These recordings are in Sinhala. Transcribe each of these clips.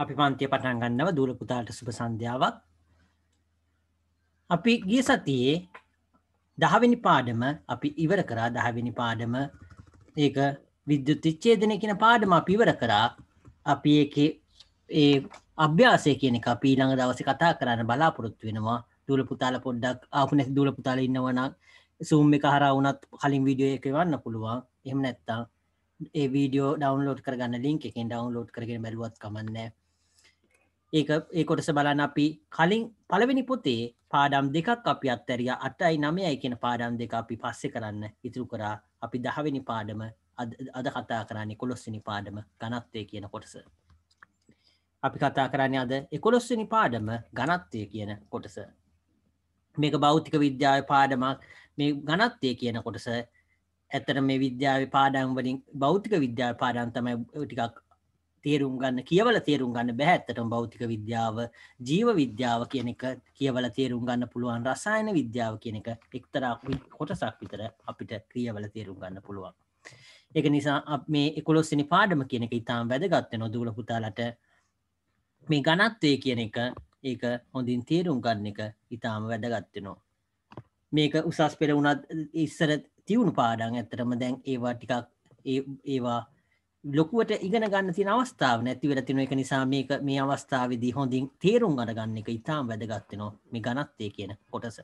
අපි පන්තිය පටන් ගන්නව දූල පුතාට සුප සන්ධ්‍යාවක් අපි ගිය සතියේ දහවිනි පාඩම අපි ඉවර කරා දහවිනි පාඩම ඒක විද්‍යුත් ච්චේදනය කියන පාඩම අපි ඉවර කරා අපි එක ඒ අභ්‍යාසය කියන එක පීළඟ දවස කතා කරන්න බලාපොරොත්තු වෙනවා දූල පුතාල පොඩ්ඩක් ආපනෙ දූල පුතාල ඉන්නවනම් සූම් එක හර වුනත් කලින් විඩියෝ එක වන්න පුළුවන් එහෙම නැත්තා ඒ වීඩියෝ ඩවන්ලෝඩ් කරගන්න ලින්ක් එකෙන් ඩවන්ලෝඩ් කරගෙන බැලුවත් කමන්නෑ ඒක ඒ කොටස බලන්න අපි කලින් පළවෙනි පොතේ පාඩම් දෙකක් අපි අත්තැරිය අටයි නමයයි කියෙන පාඩම් දෙක අපි පස්සෙ කරන්න ඉතුරු කරා අපි දහවෙනි පාඩම අද කතා කරන්නේ කොළොස්සනි පාඩම ගනත්වය කියන කොටස. අපි කතා කරන්න අද එකොළොස්සනි පාඩම ගනත්වය කියන කොටස. මේක බෞතික විද්‍යාව පාඩමක් මේ ගනත්වය කියන කොටස ඇතර මේ විද්‍යාව පාඩම් වලින් බෞතික විද්‍යාව පාඩන් තමයි ටිකක් තේරුම් ගන්න කියවල තේරුම් ගන්න බැහැත්තටම භෞතික විද්‍යාව ජීව විද්‍යාව කියන එක කියවල තේරුම් ගන්න පුළුවන් රසායන විද්‍යාව කියන එක එක්තරා කොටසක් විතර අපිට ක්‍රියවල තේරුම් ගන්න පුළුවන්. එක නිසා මේ එකොලොස්සනි පාඩම කියන එක ඉතාම් වැදගත්වෙන නොදුල පුතාලට මේ ගණත්වය කියන එක ඒක හොඳින් තේරුම් ගන්න එක ඉතාම වැදගත්වෙනවා. මේක උසස් පෙර වුණත් ඉස්සර තිවුණු පාඩන් ඇතරම දැන් ඒවා ටිකක් ඒවා ලොකුවට ඉගෙන ගන්න තින අවස්ථාව නැතිවට තින එක නිසා මේක මේ අවස්ථාවදී හොඳින් තේරුම් අඩගන්න එක ඉතාම් වැදගත්වෙනවා මේ ගනත්තය කියන කොටස.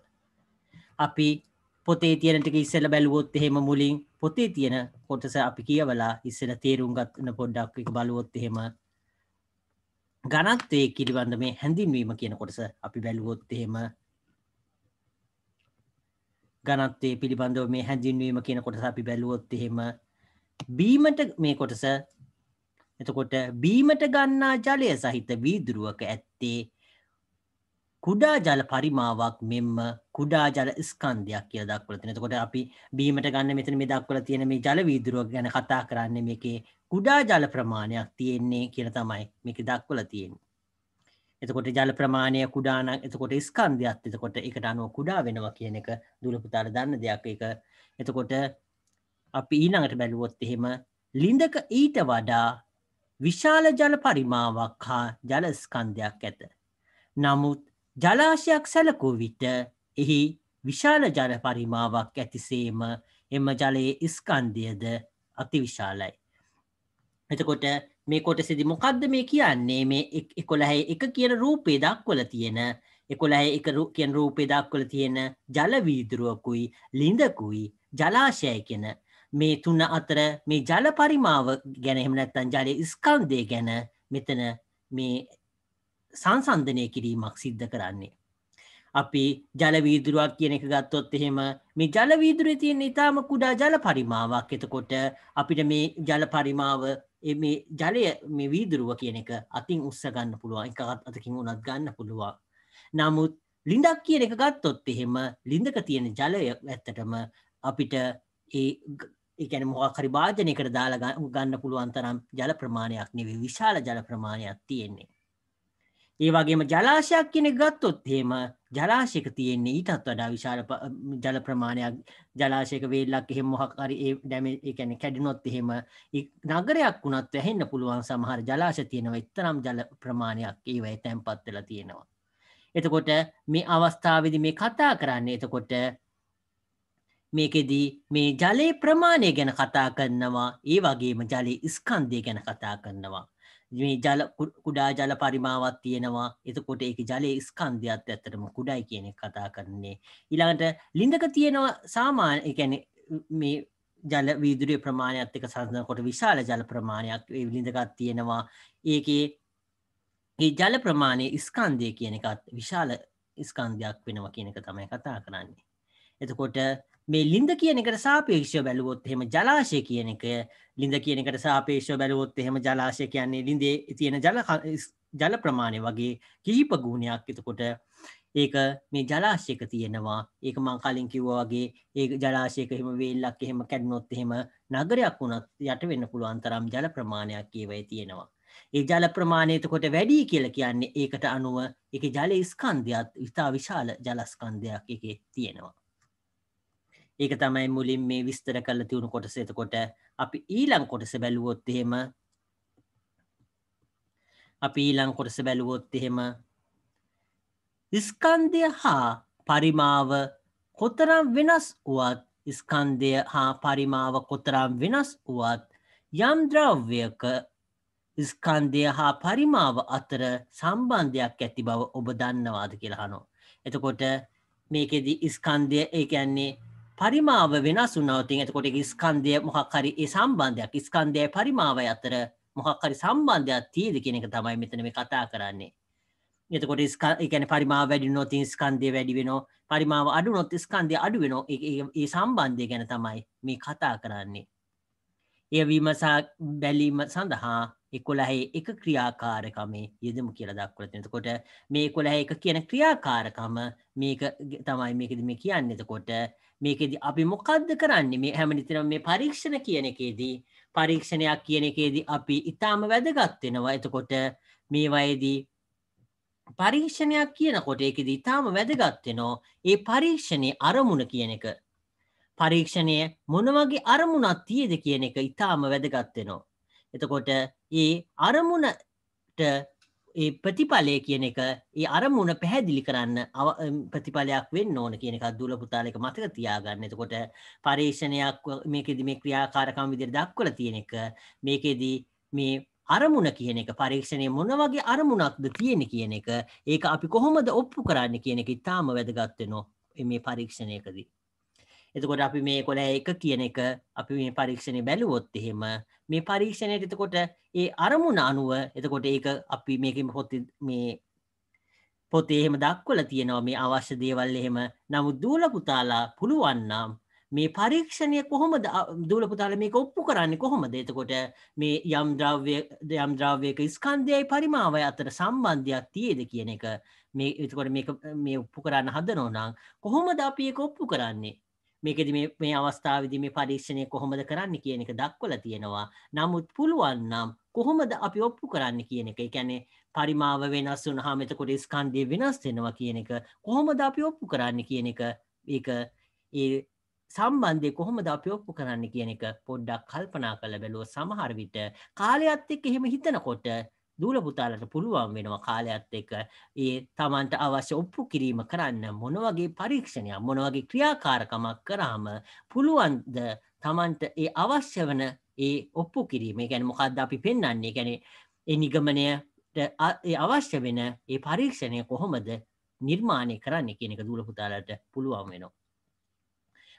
අපි පොතේ තියනට ඉස්සල බැලුවොත් එහෙම මුලින් පොතේ තියෙන කොටස අපි කියවලා ඉස්සල තේරුම් ගත්න පොඩ්ඩක් එක බලුවොත් එහෙම ගනත්වය කිරිබඳ මේ හැඳින්වීම කියන කොටස අපි බැලුවොත් එහෙම ගනත්තේ පිළිබඳව මේ හැඳින්වීම කියන කොටස අපි බැලුවොත් එහෙම බීමට මේ කොටස එතකොට බීමට ගන්නා ජලය සහිත වීදුරුවක ඇත්තේ කුඩා ජල පරිමාවක් මෙම කුඩා ජල ස්කන්ධයක් කිය දක්වල තින කොට අපි බීමට ගන්න මෙතන මේ දක්වල තියෙන මේ ජල වීදුරුවක් ගැන කතා කරන්න මේකේ කුඩා ජල ප්‍රමාණයක් තියෙන්නේ කියන තමයි මේක දක්වල තියෙන්නේ එතකොට ජල ප්‍රමාණය කුඩාන එතකොට ස්කන්ධයක් එතකොට එකට අනුව කුඩා වෙනවා කියන එක දුලපුතාල දන්න දෙයක් එක එතකොට අපි ඊළඟට බැලුවොත් එහෙම ලිඳක ඊට වඩා විශාල ජල පරිමාවක් හා ජලස්කන්ධයක් ඇත. නමුත් ජලාශයක් සැලකූ විට එහි විශාල ජල පරිමාවක් ඇතිසේම එම ජලයේ ස්කන්ධයද අතිවිශාලයි. එතකොට මේ කොට සිදි මොකක්ද මේ කියන්නේ මේ එකොළහැ එක කියන රූපේ දක්වල තියෙන එකොළහැ එක කියන රූපේ දක්වල තියෙන ජලවීදුරුවකුයි ලිඳකුයි ජලාශය කියෙන මේ තුන්න අතර මේ ජල පරිමාව ගැන එහෙම නැත්තන් ජලය ස්කන්දය ගැන මෙතන මේ සංසන්ධනය කිරීමක් සිද්ධ කරන්නේ. අපි ජලවීදුරුවක් කියන එක ගත්තොත් එහෙම මේ ජලවීදුර තියෙන ඉතාම කුඩා ජල පරිමාවක් එතකොට අපිට මේ ජල පරිමාව මේ ජලය මේ වීදුරුව කියන එක අතින් උත්සගන්න පුළුවන් එකත් අතකින් උනත් ගන්න පුළුවන්. නමුත් ලිඳක් කියන එක ගත්තොත් එහෙම ලිඳක තියෙන ජලය ඇත්තටම අපිට ඒ ඒ කියන්නේ මොකක් හරි භාජනයකට දාලා ගන්න පුළුවන් තරම් ජල ප්‍රමාණයක් නෙවෙයි විශාල ජල ප්‍රමාණයක් තියෙන්නේ. ඒ වගේම ජලාශයක් කියන ගත්තොත් එහෙම ජලාශයක තියෙන්නේ ඊටත් වඩා විශාල ජල ප්‍රමාණයක් ජලාශයක වේලක් එහෙම මොකක් හරි ඒ ඩැමේ ඒ කියන්නේ කැඩුනොත් එහෙම නගරයක් වුණත් වැහෙන්න පුළුවන් සමහර ජලාශ තියෙනවා එතරම් ජල ප්‍රමාණයක් ඒවයි තැන්පත් වෙලා තියෙනවා. එතකොට මේ අවස්ථාවේදී මේ කතා කරන්නේ එතකොට මේකෙදී මේ ජලයේ ප්‍රමාණය ගැන කතා කරනවා ඒ වගේම ජලයේ ස්කන්ධය ගැන කතා කරනවා. මේ ජල කුඩා ජල පරිමාවක් තියෙනවා එතකොට ඒක ජලයේ ස්කන්ධයත් ඇත්තටම කුඩයි කියන එක කතා කරන්නේ. ඊළඟට ලිඳක තියෙනවා සාමාන්‍ය يعني මේ ජල වීදුරිය ප්‍රමාණයත් එක්ක සඳහනකොට විශාල ජල ප්‍රමාණයක් ඒ ලිඳකක් තියෙනවා. ඒකේ ඒ ජල ප්‍රමාණය ස්කන්ධය කියන එකත් විශාල ස්කන්ධයක් වෙනවා කියන එක තමයි කතා කරන්නේ. එතකොට මේ ලින්ද කියන එකට සාපේක්ෂව බැලුවොත් එහෙම ජලාශය කියන එක ලින්ද කියන එකට සාපේක්ෂව බැලුවොත් එහෙම ජලාශය කියන්නේ ලින්දේ තියෙන ජල ජල ප්‍රමාණය වගේ කිහිප ගුණයක් එතකොට ඒක මේ ජලාශයක තියෙනවා ඒක මං කලින් කිව්වා වගේ ඒ ජලාශයක එහෙම වේල්ලක් එහෙම කැඩුනොත් එහෙම නගරයක් වුණත් යට වෙන්න පුළුවන් තරම් ජල ප්‍රමාණයක් ඒවයේ තියෙනවා ඒ ජල ප්‍රමාණය එතකොට වැඩි කියලා කියන්නේ ඒකට අනුව ඒක ජල ස්කන්ධයත් ඉතා විශාල ජලස්කන්ධයක් එකේ තියෙනවා ඒක තමයි මුලින් මේ විස්තර කල තිවුණු කොටස එතකොට අපි ඊළං කොටස බැලුවොත් එහෙම අපි ඊළං කොටස බැලුවොත් එහෙම ස්කන්දය හා පරිමාව කොතරම් වෙනස් වුවත් ස්කන්දය හා පරිමාව කොතරම් වෙනස් වුවත් යම් ද්‍රව්‍යක ස්කන්දය හා පරිමාව අතර සම්බන්ධයක් ඇති බව ඔබ දන්නවාද කියලාහනෝ. එතකොට මේකෙදි ස්කන්දය ඒ ඇන්නේ පරිමාව වෙනස් වුනාවතින් ඇතකොට ස්කන්දය මොහක්කරි ඒ සම්බන්ධයක් ස්කන්දය පරිමාව අතර මොහක්කරි සම්බන්ධයක් තියද කෙනෙක තමයි මෙතන මේ කතා කරන්නේ. එතකොට ස්කන පරිමා වැඩි නොතින් ස්කන්දය වැඩි වෙන පරිමාව අඩු නොත් ස්කන්දය අඩු වෙන ඒ සම්බන්ධය ගැන තමයි මේ කතා කරන්නේ. එය විමසා බැලීම සඳහා එකොළහේ එක ක්‍රියාකාරකමේ යෙදමු කියල දක්වලතිනකොට මේ කොළහ එක කියන ක්‍රියාකාරකම මේක තමයි මේකද මේ කියන්න එතකොට මේකෙදි අපි මොකක්ද කරන්නේ මේ හැමනිතිනම් මේ පරීක්ෂණ කියන එකේදී පරීක්ෂණයක් කියන එකේදී අපි ඉතාම වැදගත්වෙනවා එතකොට මේ වයේදී පරීක්ෂණයක් කියනකොට එකද ඉතාම වැදගත්වෙනෝ ඒ පරීක්ෂණය අරමුණ කියන එක පරීක්ෂණය මොනවගේ අරමුණක් තියද කියන එක ඉතාම වැදගත්වෙනවා. එතකොට ඒ අරමුණට ඒ ප්‍රතිඵලය කියන එක ඒ අරමුණ පැහැදිලි කරන්න ප්‍රතිඵලයක් වෙන්න ඕන කියනක දුල පුතාලක මතක තියාගන්න එතකොට පර්ේෂණයක් මේකෙදි මේ ක්‍රියාකාරකම් විදිර දක්වල තියෙන එක මේකෙදී මේ අරමුණ කියන එක පරීක්ෂණය මොන වගේ අරමුණක්ද තියෙන කියන එක ඒක අපි කොහොමද ඔප්පු කරන්න කියන එක ඉතාම වැදගත්වෙනවා මේ පරීක්ෂණයකදී එතකොට අපි මේ කොළ එක කියන එක අපි මේ පරීක්ෂණය බැලුවොත් එහෙම මේ පරීක්ෂණයට එතකොට ඒ අරමුණ අනුව එතකොට ඒක අපි මේකින් පොත් මේ පොතේ එහෙම දක්වල තියෙනවා මේ අවශ්‍ය දේවල් එහෙම නමුත් දූලපුතාලා පුළුවන්නම් මේ පරීක්ෂණය කොහොමද දූලපුතාල මේක ඔප්පු කරන්නේ කොහොමද එතකොට මේ යම් ද්‍රව්‍ය යම් ද්‍රව්‍යයක ස්කන්ධයයි පරිමාවය අතර සම්බන්ධයක් තියේද කියන එක මේ එතකොට මේ මේ ඔප්පු කරන්න හදනෝ නම් කොහොමද අපි ඒක ඔප්පු කරන්නේ මේකද මේ අවස්ථාවදි මේ පරීක්ෂණය කොහොමද කරන්න කියන එක දක්වල තියෙනවා නමුත් පුළුවන්නම් කොහොමද අපි ඔප්පු කරන්න කියන එක එකැනේ පරිමාව වෙනස් වුන හාමතකොට ස්කන්දය වෙනස් වෙනවා කියන එක කොහොමද අපි ඔප්පු කරන්න කියන එක ඒ ඒ සම්බන්ධය කොහොමද අපි ඔප්පු කරන්න කියන එක පොඩ්ඩක් කල්පනා කළ බැලුව සමහරවිට කාලයත් එක් එහෙම හිතනකොට දූල පුතාලට පුළුවන් වෙනවා කාලයක්ත් එක ඒ තමන්ට අවශ්‍ය ඔප්පු කිරීම කරන්න මොනවගේ පරීක්ෂණයක් මොනවගේ ක්‍රියාකාරකමක් කරාම පුළුවන්ද තමන්ට ඒ අවශ්‍ය වන ඒ ඔප්පු කිරීම ගැන මොකක්ද අපි පෙන්න්නන්නේ ගැන ඒ නිගමනය අවශ්‍ය වෙන ඒ පරීක්ෂණය කොහොමද නිර්මාණය කරන්න කෙනෙක දූල පුතාලට පුළුවන් වෙනවා.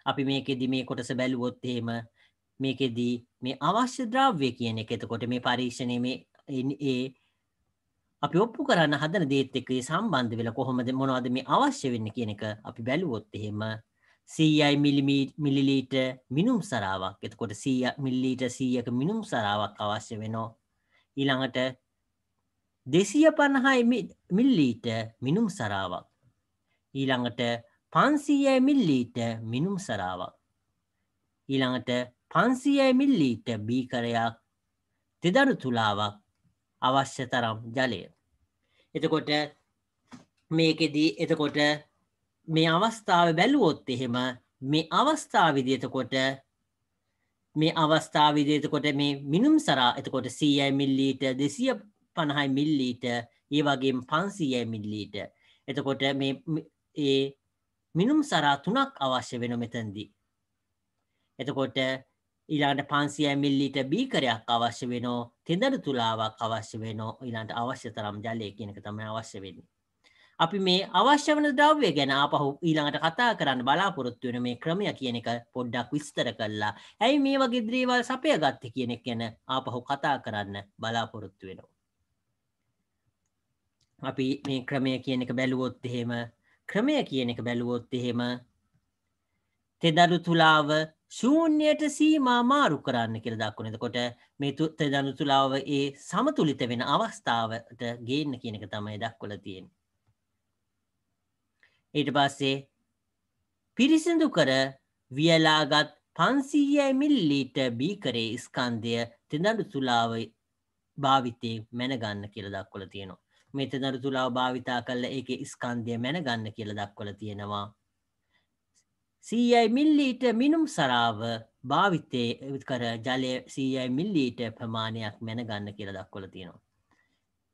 අපි මේකෙදි මේ කොටස බැලුවොත්තේම මේකෙදී මේ අවශ්‍ය ද්‍රව්‍ය කියන එක එතකොට මේ පරීක්ෂණය මේ ඒ අපි ඔප්පු කරන්න හදන දේත් එක්ක සම්බන්ධ වෙලා කොහොමද මොනවද මේ අවශ්‍ය වෙන්න කියන එක අපි බැලුවොත් එහෙම සීයි මිලිලීට මිනුම් සරාවක් එතකොට සීය මිල්ලීට සීයක මිනුම් සරාවක් අවශ්‍ය වෙනෝ ඊළඟට දෙසිය පණහායි මිල්ලීට මිනුම් සරාවක් ඊළඟට පන්සීයයි මිල්ලීට මිනුම් සරාවක් ඊළඟට පන්සීයයි මිල්ලීට බීකරයක් තෙදරු තුලාවක් අවශ්‍ය තරම් ජලය. එතකොට මේකෙදී එතකොට මේ අවස්ථාව බැලුවොත් එහෙම මේ අවස්ථා විදිතකොට මේ අවස්ථා විදිතකොට මේ මිනුම් සරා එතකොට සීයයි මිල්ලීට දෙසිය පණහයි මිල්ලීට ඒ වගේ පන්සීයයි මිල්ලීට එතකොට මේ ඒ මිනුම් සරා තුනක් අවශ්‍ය වෙන මෙතැන්දී. එතකොට ඊළඟට 500 මිලිලීටර් බීකරයක් අවශ්‍ය වෙනෝ තෙදර තුලාවක් අවශ්‍ය වෙනෝ ඊළඟට අවශ්‍ය තරම් ජලය කියන එක තමයි අවශ්‍ය වෙන්නේ. අපි මේ අවශ්‍ය වෙන ද්‍රව්‍ය ගැන ආපහු ඊළඟට කතා කරන්න බලාපොරොත්තු වෙන මේ ක්‍රමය කියන එක පොඩ්ඩක් විස්තර කළා. ඇයි මේ වගේ දේවල් සපයගත්තේ කියන එක ගැන ආපහු කතා කරන්න බලාපොරොත්තු වෙනවා. අපි මේ ක්‍රමය කියන එක බැලුවොත් එහෙම ක්‍රමය කියන එක බැලුවොත් එහෙම තෙදරු තුලාව ශූන්‍යයට සීමා මාරු කරන්න කියල දක්වනතකොට මේ තුත්ත දනු තුලාව ඒ සමතුලිත වෙන අවස්ථාවට ගේන්න කියනක තමයි දක්කොල තියෙන්. ඊට පස්සේ පිරිසිදු කර වියලාගත් පන්සීයයි මිල්ලීට බීකරේ ස්කන්දය තෙදඩු තුලාව භාවිතය මැනගන්න කියල දක්වල තියෙනවා. මෙතදරු තුලාව භාවිතා කල්ල ඒ ස්කන්දය මැනගන්න කියල දක්වල තියෙනවා. සීයයි මිල්ලීට මිනුම් සරාව භාවිතය කර ජලය සීයයි මිල්ලීට ප්‍රමාණයක් මැනගන්න කියල දක්වල තියෙනවා.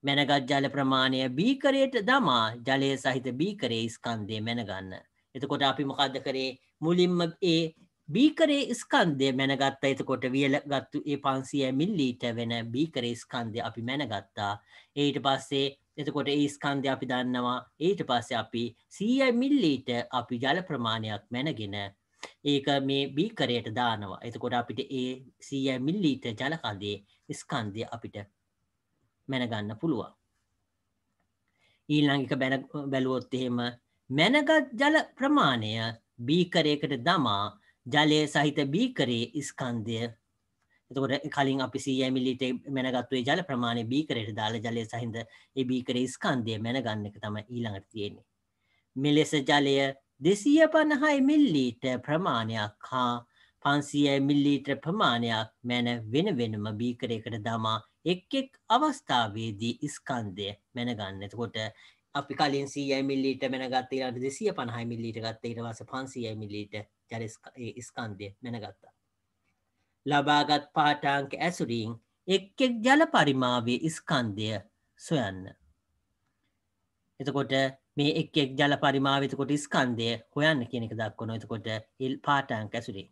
මැනගත් ජල ප්‍රමාණය බීකරයට දමා ජලය සහිත බීකරේ ස්කන්දය මැනගන්න. එතකොට අපි මොකක්ද කරේ මුලින්ම ඒ බීකරේ ස්කන්දය මැනගත්තා එතකොට වියල ගත්තු ඒ පන්සිය මිල්ලීට වෙන බීකරේ ස්කන්දය අපි මැනගත්තා. ඒට පස්සේ එතකොට ඒ ස්කන්ධය අපි දන්නවා ඊට පස්සේ අපි 100 මිල්ලීටර් අපි ජල ප්‍රමාණයක් මැනගෙන ඒක මේ බීකරයට දානවා. එතකොට අපිට ඒ 100 මිල්ලීටර් ජල කඳේ ස්කන්ධය අපිට මැනගන්න පුළුවන්. ඊළඟ එක බැලුවොත් එහෙම මැනගත් ජල ප්‍රමාණය බීකරයකට දමා ජලය සහිත බීකරයේ ස්කන්ධය එතකොට කලින් අපි සීයමිලිට මැනගත්වේ ජල ප්‍රමාණය බීකරයට දාල ජලය සහින්ද ඒ බීකර ස්කන්දය මැනගන්න එක තම ඊළඟට තියෙන්නේ. මෙලෙස ජලය දෙසීය පණහයි මිල්ලීට ප්‍රමාණයක් හා පන්සිය මිල්ලීට ප්‍රමාණයක් මැන වෙන වෙනම බීකරයකට දමා එක් එක් අවස්ථාවේදී ස්කන්දය මැනගන්න එතකොට අපි කලින් සීය මිල්ලිට මැනගත්තේලාට දෙසිය පණහයි මිල්ලිට ගත්තේට වස පන්සිය මිල්ලිට ජල ස්කන්දය මැනගත්තා ලබාගත් පාටාංක ඇසුරීන් එක් එක් ජල පරිමාවේ ඉස්කන්දය සොයන්න. එතකොට මේ එක් එක් ජල පරිමාවිතකොට ස්කන්දය හොයන්න කෙනෙක දක්වන එතකොට ඉල් පාටාංක ඇසුරේ.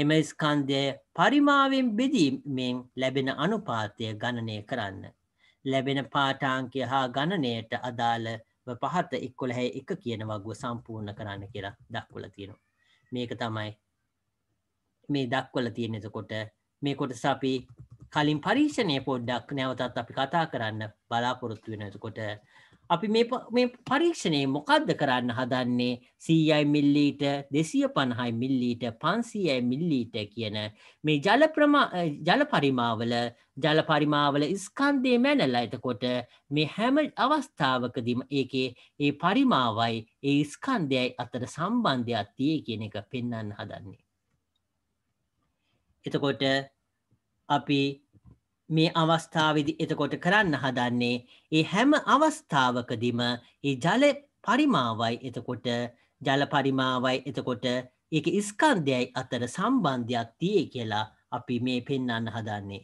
එම ස්කන්දය පරිමාවෙන් බෙදීමෙන් ලැබෙන අනුපාතය ගණනය කරන්න. ලැබෙන පාටාංකය හා ගණනයට අදාළ පහත එක්කොළ හැ එක කියන වගුව සම්පූර්ණ කරන්න කියලා දක්වල තියෙනවා. මේක තමයි මේ දක්වල තියෙන එතකොට මේ කොටස අපි කලින් පරීක්ෂණය පොඩ්ඩක් නැවතත් අපි කතා කරන්න බලාපොරොත්තු වෙන එතකොට අපි මේ පරීක්ෂණය මොකක්ද කරන්න හදන්නේ සීයයි මිල්ලීට දෙසිය පණහයි මිල්ලීට පන්සීයයි මිල්ලීට කියන මේ ජල පරිමාවල ජල පරිමාවල ස්කන්දය මැනලා එතකොට මේ හැම අවස්ථාවකදීම ඒකේ ඒ පරිමාවයි ඒ ස්කන්දයයි අතර සම්බන්ධයක් තිය කියන එක පෙන්න්න හදන්නේ. එතකොට අපි මේ අවස්ථාවදි එතකොට කරන්න හදන්නේ ඒ හැම අවස්ථාවකදිම ඒ ජල පරිමාවයි එතකොට ජල පරිමාවයි එතකොට ඒක ඉස්කන්ධයයි අතර සම්බන්ධයක් තියේ කියලා අපි මේ පෙන්නන්න හදන්නේ.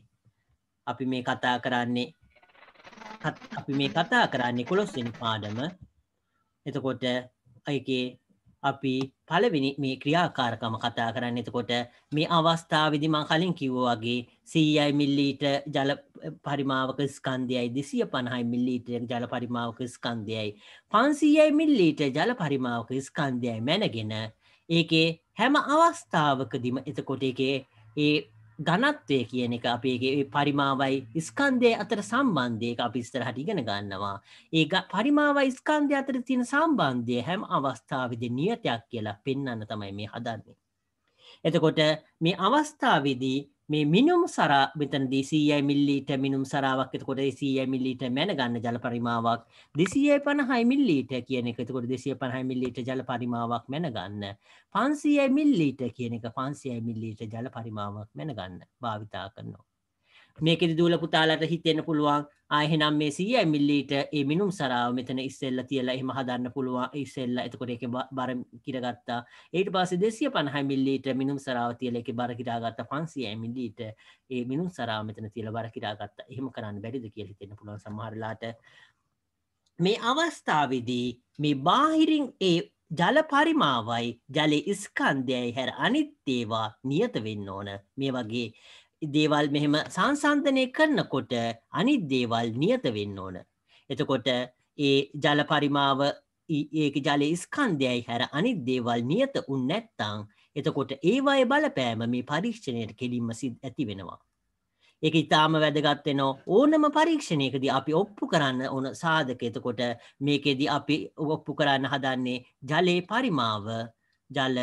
අපි මේ කතා කරන්නේ අපි මේ කතා කරන්නේ කොළොස්සනි පාඩම එතකොට ඒකේ අපි පළවෙනි මේ ක්‍රියාකාරකම කතා කරන්න එතකොට මේ අවස්ථාවවිදි මං කලින් කිව්වාගේ සීයයි මිල්ලීට ජල පරිමාවක ස්කන්ධයයි දෙසිය පණහයි මිල්ලීට ජල පරිමාවක ස්කන්ධයයි පන්සීයයි මිල්ලීට ජල පරිමාවක ස්කන්ධයයි මැනගෙන ඒකේ හැම අවස්ථාවකදිම එතකොට එකේ ඒ ගනත්වය කියන එක අපේගේ පරිමාවයි ස්කන්දය අතර සම්බන්ධයක අපිස්තර හටිගෙන ගන්නවා. ඒ පරිමාව ස්කන්ධය අතර තියෙන සම්බන්ධය හැම් අවස්ථාවද නියතයක් කියලා පෙන්න්න තමයි මේ හදන්නේ. එතකොට මේ අවස්ථාවදී මේ මිනුම් සර මෙතන දෙසීය මිල්ලීට මිනුම් සරාවක් එතකොට දෙසීය මිල්ලීට මැන ගන්න ජල පරිමාවක් දෙසීය පණහයි මිල්ලීට කියන එක එතකොට දෙසිය පණහයි මිල්ලීට ජල පරිමාවක් මැන ගන්න පන්සිය මිල්ලීට කියන එක පන්සිය මිල්ලීට ජල පරිමාවක් මැන ගන්න භාවිතා කරනවා මේකෙදි දූල පුතාලට හිතෙන්න පුළුවන් ආයහෙනම් මේ සීය මිල්ලීට ඒ මිනුම් සරාව මෙතන ඉස්සෙල්ල තියලා එහෙම හදන්න පුළුවන් ඉස්සෙල්ල එතකොට ඒක බර කිරගත්තා ඊට පස්සේ 250 මිල්ලීට මිනුම් සරාව තියලා ඒකේ බර කිරාගත්තා 500 මිල්ලීට ඒ මිනුම් සරාව මෙතන තියලා බර කිරාගත්තා එහෙම කරන්න බැරිද කියලා හිතෙන්න පුළුවන් සමහරලාට මේ අවස්ථාවේදී මේ බාහිරින් ඒ ජල පරිමාවයි ජලයේ ස්කන්ධයයි හැර අනිත් ඒවා නියත වෙන්න ඕන මේ වගේ දේවල් මෙහෙම සංසන්ධනය කරනකොට අනිත් දේවල් නියත වෙන්න ඕන. එතකොට ඒ ජල පරිමාව ඒක ජල ස්කන්ධයයි හැර අනිත් දේවල් නියත උන් නැත්තං එතකොට ඒවාය බලපෑම මේ පරීක්ෂණයට කෙලින්ම සිද් ඇති වෙනවා. ඒක ඉතාම වැදගත්වෙනෝ ඕනම පරීක්ෂණයකද අපි ඔප්පු කරන්න ඕන සාධක එතකොට මේකෙදී අපි ඔප්පු කරන්න හදන්නේ ජලයේ පරිමාව ජල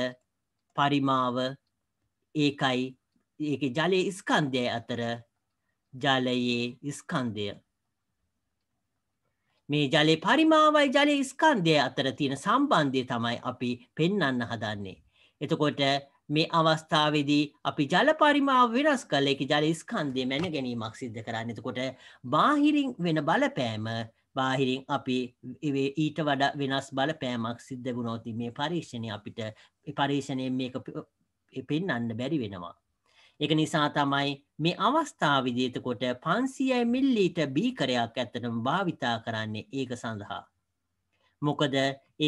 පරිමාව ඒකයි ඒක ජලයේ ස්කන්ධය අතර ජලයේ ස්කන්ධය මේ ජලයේ පරිමාවයි ජලයේ ස්කන්ධය අතර තියෙන සම්බන්ධය තමයි අපි පෙන්වන්න හදන්නේ. එතකොට මේ අවස්ථාවේදී අපි ජල පරිමාව වෙනස් කළ එක ජල ස්කන්ධය මැන ගැනීමක් සිද්ධ කරන්න. එතකොට බාහිරින් වෙන බලපෑම බාහිරින් අපි ඊට වඩා වෙනස් බලපෑමක් සිද්ධ වුණොත් මේ පරීක්ෂණය අපිට පරීක්ෂණයෙන් මේක පෙන්වන්න බැරි වෙනවා. එක නිසා තමයි මේ අවස්ථා විදිතකොට පන්සියයි මිල්ලීට බීකරයක් ඇත්තටම භාවිතා කරන්නේ ඒක සඳහා. මොකද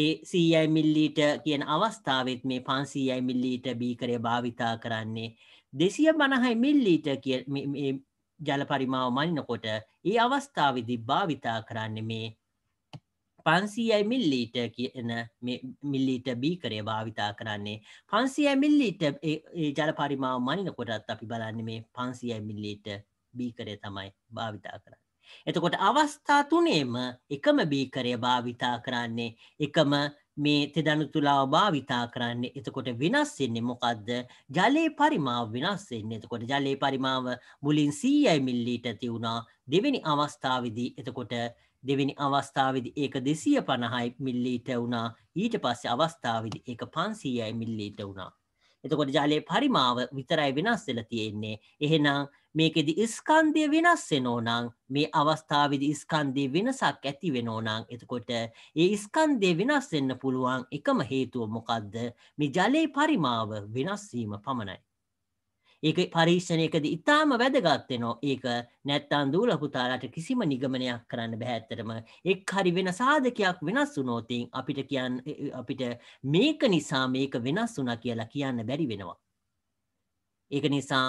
ඒ සීයයි මිල්ලීට කියන අවස්ථාවත් මේ පන්සීයයි මිල්ලීට බීකරය භාවිතා කරන්නේ දෙසිය බණහයි මිල්ලීට ජල පරිමාව මනිනකොට ඒ අවස්ථාවවිදි භාවිතා කරන්නේ මේ පන්සීයයි මිල්ලීට කියන මිල්ලීට බීකරය භාවිතා කරන්නේ පන්සිය මිල්ලීට ජල පරිමාව මනිනකොටත් අපි බලන්න මේ පන්සියයි මිල්ලීට බීකරය තමයි භාවිතා කරන්න. එතකොට අවස්ථා තුනේම එකම බීකරය භාවිතා කරන්නේ එකම මේ තෙදනු තුලාව භාවිතා කරන්නේ එතකොට වෙනස්සෙන්නේ මොකක්ද ජලයේ පරිමාව වෙනස්සෙන්නේ එතකොට ජලයේ පරිමාව මුලින් සීයයි මිල්ලීට තිවුණා දෙවැනි අවස්ථාවදී එතකොට දෙවෙනි අවස්ථාවදි ඒක දෙසිය පණහයි මිල්ලීට වුණා ඊට පස්සේ අවස්ථාවදි ඒක පන්සීයයි මිල්ලීට වුණා. එතකොට ජාලයේ පරිමාව විතරයි වෙනස් වෙලා තියෙන්නේ. එහෙනම් මේකෙදි ස්කන්ධය වෙනස් වෙනෝනම් මේ අවස්ථාවේදී ස්කන්ධයේ වෙනසක් ඇති වෙනෝනම් එතකොට ඒ ස්කන්ධය වෙනස් වෙන්න පුළුවන් එකම හේතුව මොකද්ද? මේ ජලයේ පරිමාව වෙනස් වීම පමණයි. ඒක පරීක්ෂණයකද ඉතාම වැදගත්වෙනවා ඒක නැත්තන් දූ ලපුතාලාට කිසිම නිගමනයක් කරන්න බැහැත්තරම එක් හරි වෙන සාධකයක් වෙනස් වුනෝතින් අපිට කියන්න අපිට මේක නිසා මේක වෙනස් වුනා කියලා කියන්න බැරි වෙනවා. ඒක නිසා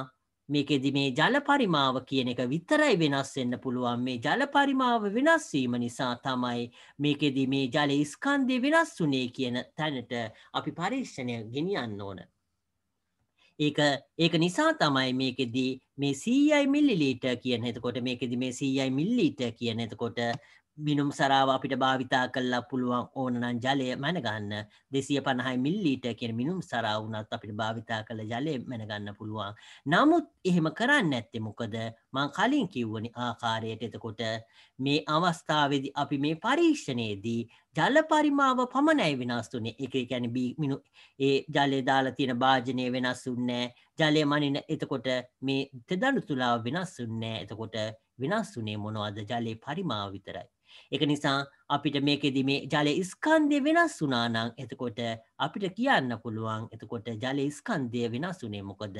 මේකෙදි මේ ජලපරිමාව කියන එක විතරයි වෙනස් වෙන්න පුළුවන් මේ ජලපරිමාව වෙනස්වීම නිසා තමයි මේකෙදි මේ ජල ස්කන්ධය වෙනස් වුනේ කියන තැනට අපි පරීක්ෂණය ගෙනියන්න ඕන. ඒක ඒක නිසා තමයි මේකෙදී මේ 100යි මිලිලීටර් කියන එතකොට මේකෙදී මේ 100යි මිලිලීටර් කියන එතකොට මිනුම් සරාව අපිට භාවිතා කල්ලා පුළුවන් ඕනනම් ජලය මැනගන්න දෙසිය පණහයි මිල්ලීට කියෙන මිනුම් සරාවනත් අපිට භාවිතා කළ ජලය මැනගන්න පුළුවන්. නමුත් එහෙම කරන්න ඇත්තේ මොකද මං කලින් කිව්වනි ආකාරයට එතකොට මේ අවස්ථාවදි අපි මේ පරීක්ෂණයේදී ජල පරිමාව පමණයි වෙනස්තුනේ එක ැන මිනු ඒ ජලය දාලා තියෙන භාජනය වෙනස්සුන්නෑ ජලය මනින එතකොට මේ තෙදනු තුලාව වෙනස්සුන්නෑ එතකොට වෙනස්සුනේ මොනවද ජලය පරිමාව විතරයි. එක නිසා අපිට මේකෙදි මේ ජලය ස්කන්දය වෙනස් වුනානං එතකොට අපිට කියන්න පුළුවන් එතකොට ජල ස්කන්දය වෙනස්ුනේ මොකද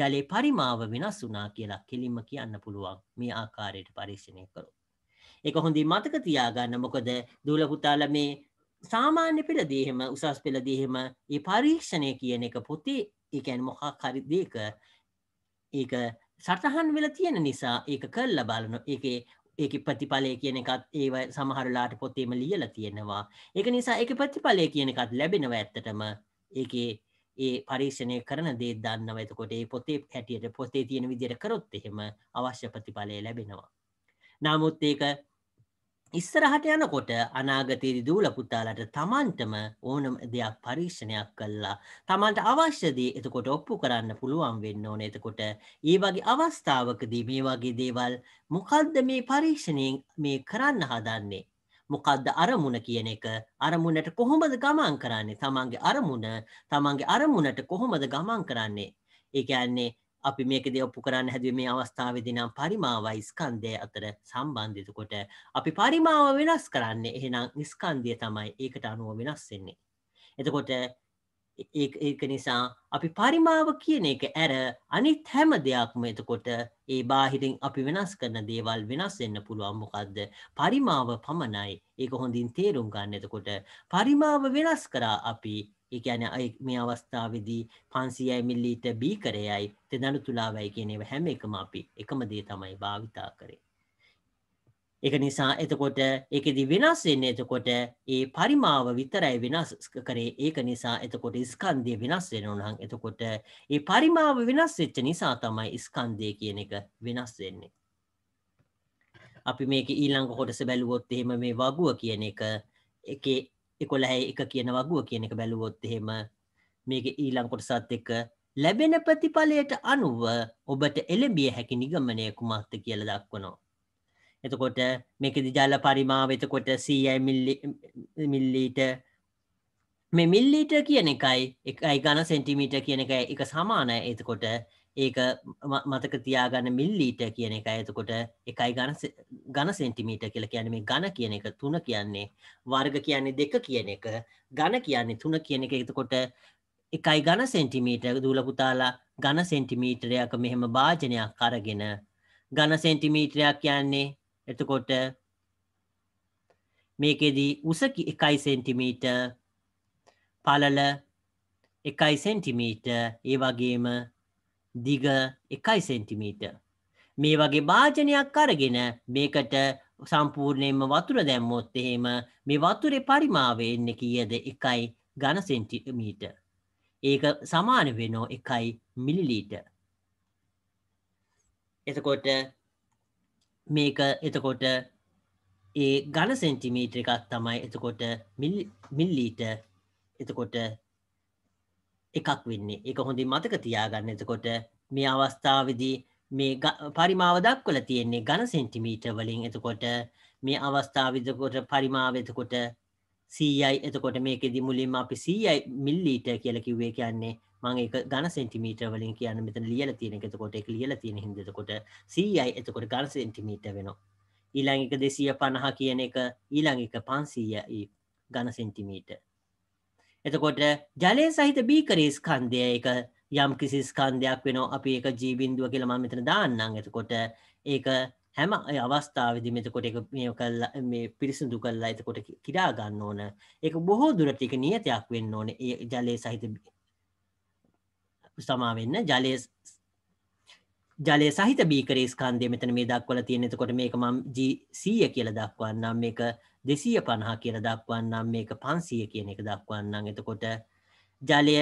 ජලේ පරිමාව වෙනස් වනා කියලා කෙලින්ම කියන්න පුළුවන් මේ ආකාරයට පරීක්ෂණය කරු. එක හොඳින් මතක තියාගන්න මොකද දූලපුතාල මේ සාමාන්‍ය පෙළදීහෙම උසස් පෙළදීහෙම ඒ පරීක්ෂණය කියන එක පොතේ ඒකැන් මොහා කරිදයක ඒක සටහන් වෙල තියෙන නිසා ඒක කල්ල බලන ඒ ඒක ප්‍රතිඵලය කියන එකත් ඒව සමහරලාට පොතේම ලියල තියෙනවා ඒක නිසා එක ප්‍රතිඵලය කියන එකත් ලැබෙනව ඇත්තටම ඒකේ ඒ පරීක්ෂණය කරන දේ දන්නව එතකොට ඒ පොතේ හැටියට පොතේ තියෙන විදියට කරොත් එහෙම අවශ්‍ය ප්‍රතිඵලය ලැබෙනවා නමුත් ඒක ඉස්සරහට යනකොට අනාගතයේදී දූලපුතාලට තමන්ටම ඕනම දෙයක් පරීක්ෂණයක් කළා. තමන්ට අවශ්‍ය දේ එතකොට ඔප්පු කරන්න පුළුවන් වෙන්න ඕනේ. එතකොට ඒ වගේ අවස්ථාවකදී මේ වගේ දේවල් මොකද්ද මේ පරීක්ෂණයෙන් මේ කරන්න හදන්නේ? මොකද්ද අරමුණ කියන එක? අරමුණට කොහොමද ගමන් කරන්නේ? තමන්ගේ අරමුණ තමන්ගේ අරමුණට කොහොමද ගමන් කරන්නේ? ඒ කියන්නේ අපි මේකද ඔප්පු කරන්න හැදුව මේ අවස්ථාවදි නම් පරිමාවයි ස්කන්දය අතර සම්බන්ධිතකොට අපි පරිමාව වෙනස් කරන්න එහෙනම් ස්කන්දිය තමයි ඒකට අනුව වෙනස් වෙන්නේ. එතකොට ඒක නිසා අපි පරිමාව කියන එක ඇර අනිත් හැම දෙයක්ම එතකොට ඒ බාහිරින් අපි වෙනස් කරන දේවල් වෙනස් වෙන්න පුළුවන් මොකද්ද පරිමාව පමණයි ඒක හොඳින් තේරුම් ගන්න එතකොට පරිමාව වෙනස් කරා අපි ඒකන අයි මේ අවස්ථාවදී පන්සියයි මිල්ලීට බී කරයයි තෙදනු තුලාවයි කියනෙව හැම එකම අපි එකම දේ තමයි භාවිතා කරේ. එක නිසා එතකොට එකදි වෙනස්වෙන්න එතකොට ඒ පරිමාව විතරයි වෙනස් කරේ ඒක නිසා එතකොට ස්කන්දය වෙනස් වෙන උනහන් එතකොට ඒ පරිමාව වෙනස් වෙච්ච නිසා තමයි ස්කන්දය කියන එක වෙනස් වෙන්නේ. අපි මේක ඊළංඟ කොටස බැලුවොත් එහෙම මේ වගුව කියන එක එකේ එකොළ ඇයි එක කියන වගුව කියන එක බැලුවොත් එහෙම මේක ඊළංකොටසත් එක ලැබෙන ප්‍රතිඵලයට අනුව ඔබට එළඹිය හැකි නිගමනය කුමක්ත කියල දක්වනවා. එතකොට මේක දිජාල පරිමාව එතකොට සීයි මිල්ලීට මේ මිල්ලීට කියන එකයි එකයි ගන සෙන්ටිමීට කියන එක එක සමාන එතකොට ඒක මතක තියාගන්න මිල්ලීට කියන එක ඇතකොට එකයි ගන ගන සෙන්ටිමීට කියල කියන මේ ගණ කියන එක තුන කියන්නේ වර්ග කියන්නේ දෙක කියන එක ගණ කියන්නේ තුන කියන එක එතකොට එකයි ගන සෙන්ටිමීටක දූලපුතාලා ගන සෙන්ටිමීටරයක මෙහෙම භාජනයක් කරගෙන ගන සෙන්ටිමීටරයක් කියන්නේ එතකොට මේකෙදී උසකි එකයි සෙන්ටිමීට පලල එකයි සෙන්ටිමීට ඒ වගේම දිග එකයි සෙන්ටිමීට. මේ වගේ භාජනයක් අරගෙන මේකට සම්පූර්ණයෙන්ම වතුර දැම්මොත් එහෙම මේ වතුරේ පරිමාව එන්න කීයද එකයි ඝන සෙන්ටිමීට. ඒක සමාන වෙනෝ එකයි මිලිලීට. එතකොට මේක එතකොට ඒ ඝන සෙන්ටිමීට්‍ර එකක් තමයි එතකොට මිල්ලීට එතකොට එකක් වෙන්නේ එක හොඳින් මතක තියාගන්න එතකොට මේ අවස්ථාවදී මේ පරිමාව දක්වල තියෙන්නේ ගණ සෙන්ටිමීට වලින් එතකොට මේ අවස්ථාවවිදකොට පරිමාවතකොට සීයයි එතකොට මේකෙදි මුලින්ම අපි සීයයි මිල්ලීට කියල කිව්වේ කියන්නේ මං එක ගණ සෙන්ටිමීට වලින් කියන්න මෙතන ලියල තියෙන එතකොට එක ලියල තියෙන හිදකොට සීයයි එතකොට ගණ සෙන්ටිමීට වෙනවා ඊළඟ එක දෙසිය පණහ කියන එක ඊළඟ එක පන්සීයයි ගණ සෙන්ටිමීට එතකොට ජලය සහිත බීකරේ ස්කන්ධය එක යම් කිසි ස්කන්ධයක් වෙනවා අපි එක ජීබින්දුව කියලා මම මෙතන දාන්නම් එතකොට ඒක හැම අවස්ථාවදි මෙතකොට එක මේ කල්ල මේ පිරිසිදු කල්ලා එතකොට කිඩා ගන්න ඕන එක බොහෝ දුරට එක නියතයක් වෙන්න ඕන ඒ ජලය සහිත සමාවෙන්න ජලය ජලය සහිත බීකරේ ස්කන්දය මෙතන මේ දක්වල තියෙන එතකොට මේක මම් ජීසීය e කියල දක්වන්නම් මේක දෙසීය පණහා කියල දක්වන්නම් මේක පන්සිය කියන එක දක්වන්නම් එතකොට ජලය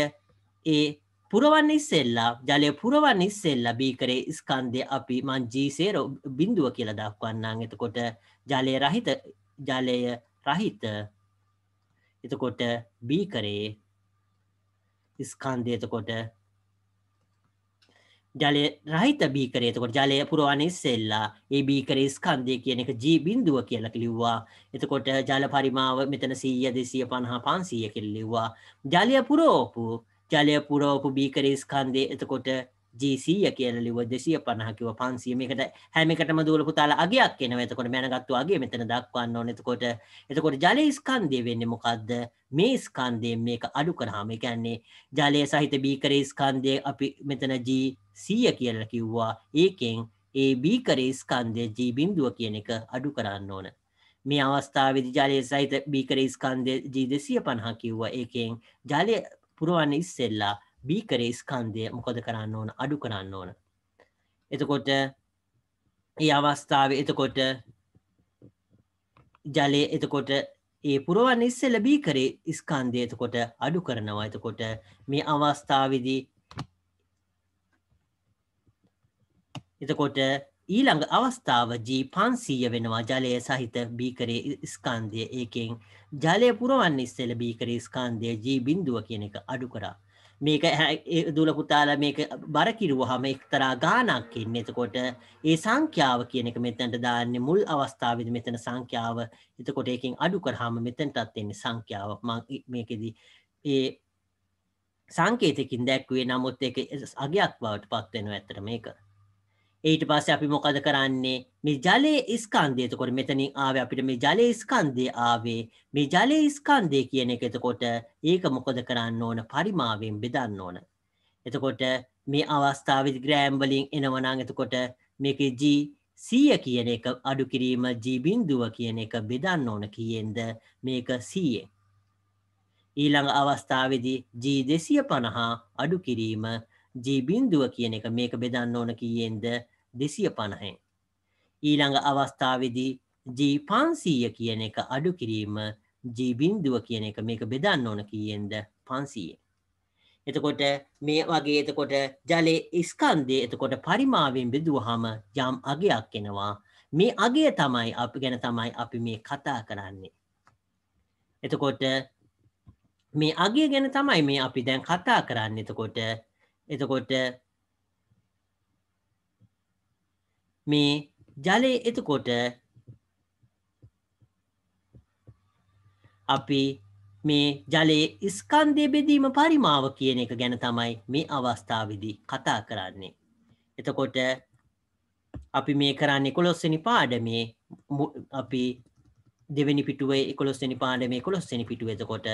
ඒ පුරවන් ඉස්සෙල්ලා ජලය පුරවන් ඉස්සෙල්ලා බීකරේ ස්කන්දය අපි මං ජීසේර බිඳුව කියල දක්වන්නම් එතකොට ජලය රහිත ජලය රහිත එතකොට බීකරේ ස්කන්දය එතකොට ජලය රහිත බීකරයතකොට ජලය පුරවාණ ඉස්සෙල්ලා ඒ බීකර ස්කන්දය කියන එක ජී බින්දුව කියලා කිලිව්වා එතකොට ජල පරිමාව මෙතන සීය දෙසිය පණහා පන්සීය කෙල්ලිවා ජලය පුරෝපු ජලය පුරෝපු බීකර ස්කන්දය එතකොට ජීසීය කියල ලිව දෙසිය පණහකිව පන්සිය මේකට හැමිකටම දූල පුතාල අගයක් එන එතකොට මැනගත්තුවාගේ මෙතන දක්වන්න නොනතකොට එතකොට ජලය ස්කන්දය වෙන්න මොකක්ද මේ ස්කන්දය මේක අඩු කරහම එකන්නේ ජලය සහිත බීකර ස්කන්දය අපි මෙතන ජී සීය කියල කිව්වා ඒකෙන් ඒ බීකරේ ස්කන්දය ජීබින්දුව කියන එක අඩු කරන්න ඕන මේ අවස්ථාවවිදි ජලය සහිත බීකර ස්කන්දය ජීදසිය පණහා කිව්වා ඒකෙන් ජලය පුරුවන්න ඉස්සෙල්ලා බී කරේ ස්කන්දය මොකොද කරන්න ඕන අඩු කරන්න ඕන එතකොට ඒ අවස්ථාව එතකොට ජලය එතකොට ඒ පුරුවන් ඉස්සල බී කරේ ස්කන්දය එතකොට අඩු කරනවා එතකොට මේ අවස්ථාවදී එතකොට ඊළඟ අවස්ථාව ජී පන්සීය වෙනවා ජලය සහිත බීකරේ ස්කන්දය ඒකෙන් ජලය පුරුවන් ඉස්සෙල බීකරේ ස්කන්දය ජී බිඳුව කියන එක අඩු කරා මේක දුල පුතාල මේක බර කිරුවහම එක්තරා ගානක් එන්න එතකොට ඒ සංඛ්‍යාව කියන එක මෙතැන්ට දාන්න මුල් අවස්ථාවද මෙතන සංඛ්‍යාව එතකොට එකින් අඩු කරහම මෙතැන්ටත් එන්නේ සංඛ්‍යාව මේකෙදී ඒ සංකේතකින් දැක්වේ නමුත් එක අගයක් බවට පත්වෙන ඇතර මේක ඊට පස්සේ අපි මොකද කරන්නේ මේ ජලයේ ස්කන්ධය එතකොට මෙතනින් ආවේ අපිට මේ ජලයේ ස්කන්ධය ආවේ මේ ජලයේ ස්කන්ධය කියන එක එතකොට ඒක මොකද කරන්න ඕන පරිමාවෙන් බෙදන්න ඕන එතකොට මේ අවස්ථාවේදී ග්‍රෑම් වලින් එනවනම් එතකොට මේකේ G 100 කියන එක අඩු කිරීම G බිඳුව කියන එක බෙදන්න ඕන කියෙන්ද මේක 100 ඊළඟ අවස්ථාවේදී G 250 අඩු කිරීම ජීබින්දුව කියන එක මේක බෙදන්න ඕන කියෙන්ද දෙසිය පණහෙන්. ඊළඟ අවස්ථාවදී ජී පන්සීය කියන එක අඩු කිරීම ජීබින්දුව කියන එක මේක බෙදන්න ඕන කියෙන්ද පන්සීය. එතකොට මේ වගේ එතකොට ජලේ ඉස්කන්දේ එතකොට පරිමාවෙන් බෙදුවහම යම් අගයක් එෙනවා මේ අගේ තමයි අපි ගැන තමයි අපි මේ කතා කරන්නේ. එතකොට මේ අගේ ගැන තමයි මේ අපි දැන් කතා කරන්න එතකොට එතකොට මේ ජලය එතකොට අපි මේ ජලයේ ස්කන්දය බෙදීම පරිමාව කියන එක ගැන තමයි මේ අවස්ථාවදී කතා කරන්නේ. එතකොට අපි මේ කරන්නේ කොළොස්සනි පාඩමේ අපි දෙවැනි පිටුවේ එකොළොස්සනි පාඩමේ කොළොස්සනි පිටුව එතකොට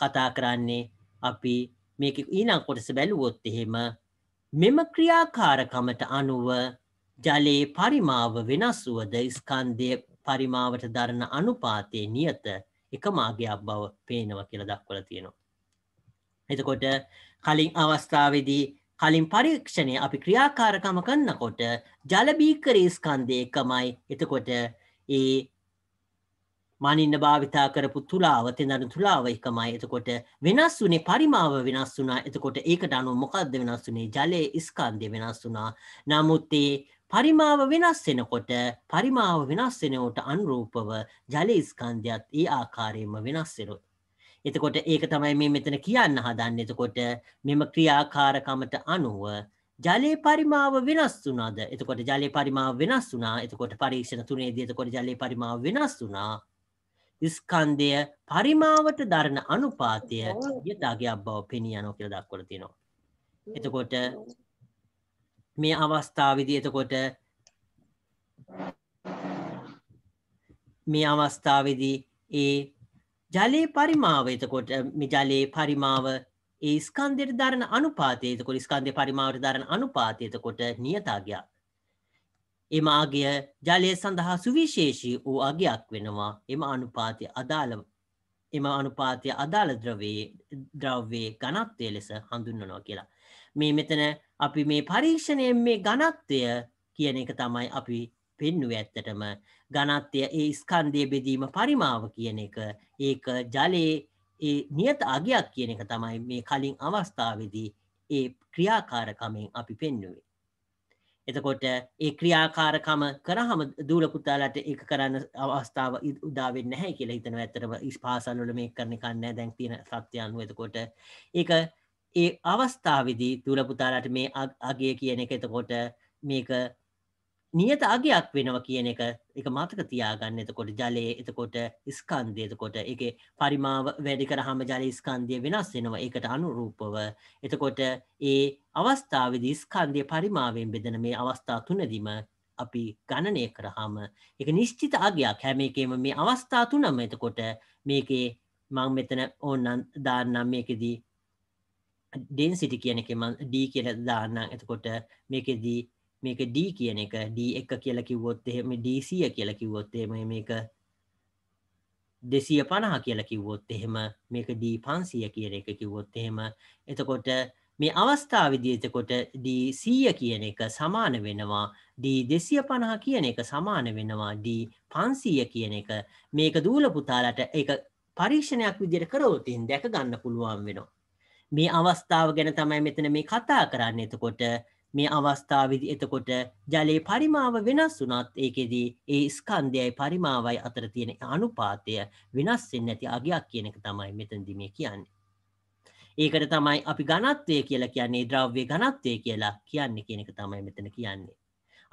කතා කරන්නේ අපි මේක ඊනං කොටස බැලුවොත් එහෙම මෙම ක්‍රියාකාරකමට අනුව ජලයේ පරිමාව වෙනස් වුවද ස්කන්දය පරිමාවට දරණ අනුපාතය නියත එකමාගයක් බව පේනව කියල දක්වල තියෙනවා. එතකොට කලින් අවස්ථාවදී කලින් පරීක්ෂණය අපි ක්‍රියාකාරකම කන්නකොට ජලබීකරේ ස්කන්දය එකමයි එතකොට ඒ මනින්න භාවිතා කරපු තුලාව තෙදන තුලාව එකමයි එතකොට වෙනස් වනේ පරිමාව වෙනස් වුනා එතකොට ඒකට අනු මොකක්ද වෙනස් වුනේ ජලය ස්කන්දය වෙනස් වුනා නමුත්තේ පරිමාව වෙනස් වෙනකොට පරිමාව වෙනස් වෙනවට අනුරූපව ජල ස්කන්ධයත් ඒ ආකාරයම වෙනස් වෙනවා. එතකොට ඒක තමයි මේ මෙතන කියන්න හදන්න එතකොට මෙම ක්‍රියාකාරකමට අනුව ජලයේ පරිමාව වෙනස් වුණාද? එතකොට ජලයේ පරිමාව වෙනස් වුණා. එතකොට පරීක්ෂණ තුනේදී එතකොට ජලයේ පරිමාව වෙනස් වුණා. ස්කන්දය පරිමාවට දරණ අනුපාතය යතාගේ අබ්බව පෙනියනෝ කියල දක්වල තිනවා. එතකොට මේ අවස්ථාවවිදි එතකොට මේ අවස්ථාවදී ඒ ජලයේ පරිමාව එතකොට මිජලයේ පරිමාව ඒ ස්කන්දයට දරන අනුපාතයතකොට ස්කන්දය පරිමාවට දරන අනුපාතයතකොට නියතාගයක් එම අගය ජලය සඳහා සුවිශේෂී වූ අගයක් වෙනවා එම අනුපාතය අදාළ එම අනුපාතය අදාළ ද්‍රවයේ ද්‍රව්වේ ඝනත්වය ලෙස හඳුන්වනවා කියලා. මේ මෙතන අපි මේ පරීක්ෂණයෙන් මේ ඝනත්වය කියන එක තමයි අපි පෙන්නුවේ ඇත්තටම ඝනත්වය ඒ ස්කන්ධයේ බෙදීම පරිමාව කියන එක ඒක ජලයේ ඒ නියත අගයක් කියන එක තමයි මේ කලින් අවස්ථාවේදී ඒ ක්‍රියාකාරකමෙන් අපි පෙන්නුවේ. එතකොට ඒ ක්‍රියාකාරකම කරහම දූලපුතාලට එක කරන්න අවස්ථාව උදාවෙන් නැහැ කියලා හිතන ඇතරම ස් පාසල්ල මේ කරන කන්න දැන් තියෙන සත්‍යයන් එතකොට ඒක ඒ අවස්ථාවවිදි තුළපුතාලට මේ අගේ කියන එක එතකොට මේක නියත අගයක් වෙනවා කියන එක එක මතක තියාගන්න එතකොට ජලය එතකොට ස්කන්දය එතකොට එක පරිමාව වැඩි කරහම ජල ස්කන්දය වෙනස් වෙනවා ඒකට අනුරූපව එතකොට ඒ අවස්ථාවද ස්කන්දය පරිමාවෙන් බෙදන මේ අවස්ථා තුනදිම අපි ගණනය කරහම එක නිශ්චිත අගයක් හැම එකම මේ අවස්ථා තුනම එතකොට මේකේ මං මෙතන ඕන්නන් දාන්නම් මේකෙදී ඩෙන්සිටි කියන එක ඩී කියල දාන්න එතකොට මේකෙදී මේක D කියන එක D එක කියල කිවොත් එහෙම DCය කියල කිවොත් එහෙම මේක දෙසිය පණහ කියල කිවොත් එහෙම මේක D පන්සිය කියන එක කිවොත් එහෙම එතකොට මේ අවස්ථා විදිතකොට DCය කියන එක සමාන වෙනවා D දෙසිය පණහ කියන එක සමාන වෙනවා D පන්සිය කියන එක මේක දූල පුතාලට එක පරීක්ෂණයක් විදියට කරවතින් දැක ගන්න පුළුවන් වෙනවා මේ අවස්ථාව ගැන තමයි මෙතන මේ කතා කරන්න එතකොට මේ අවස්ථාවවිදි එතකොට ජලයේ පරිමාව වෙනස් වුනත් ඒකෙදී ඒ ස්කන්ධයයි පරිමාවයි අතර තියෙන අනුපාතය වෙනස්වෙන්න නැති අගයක් කියන එක තමයි මෙතැදි මේ කියන්නේ. ඒකට තමයි අපි ගණත්වය කියලා කියන්නේ ද්‍රව්‍ය ගණත්වය කියලා කියන්නේ කියන එක තමයි මෙතන කියන්නේ.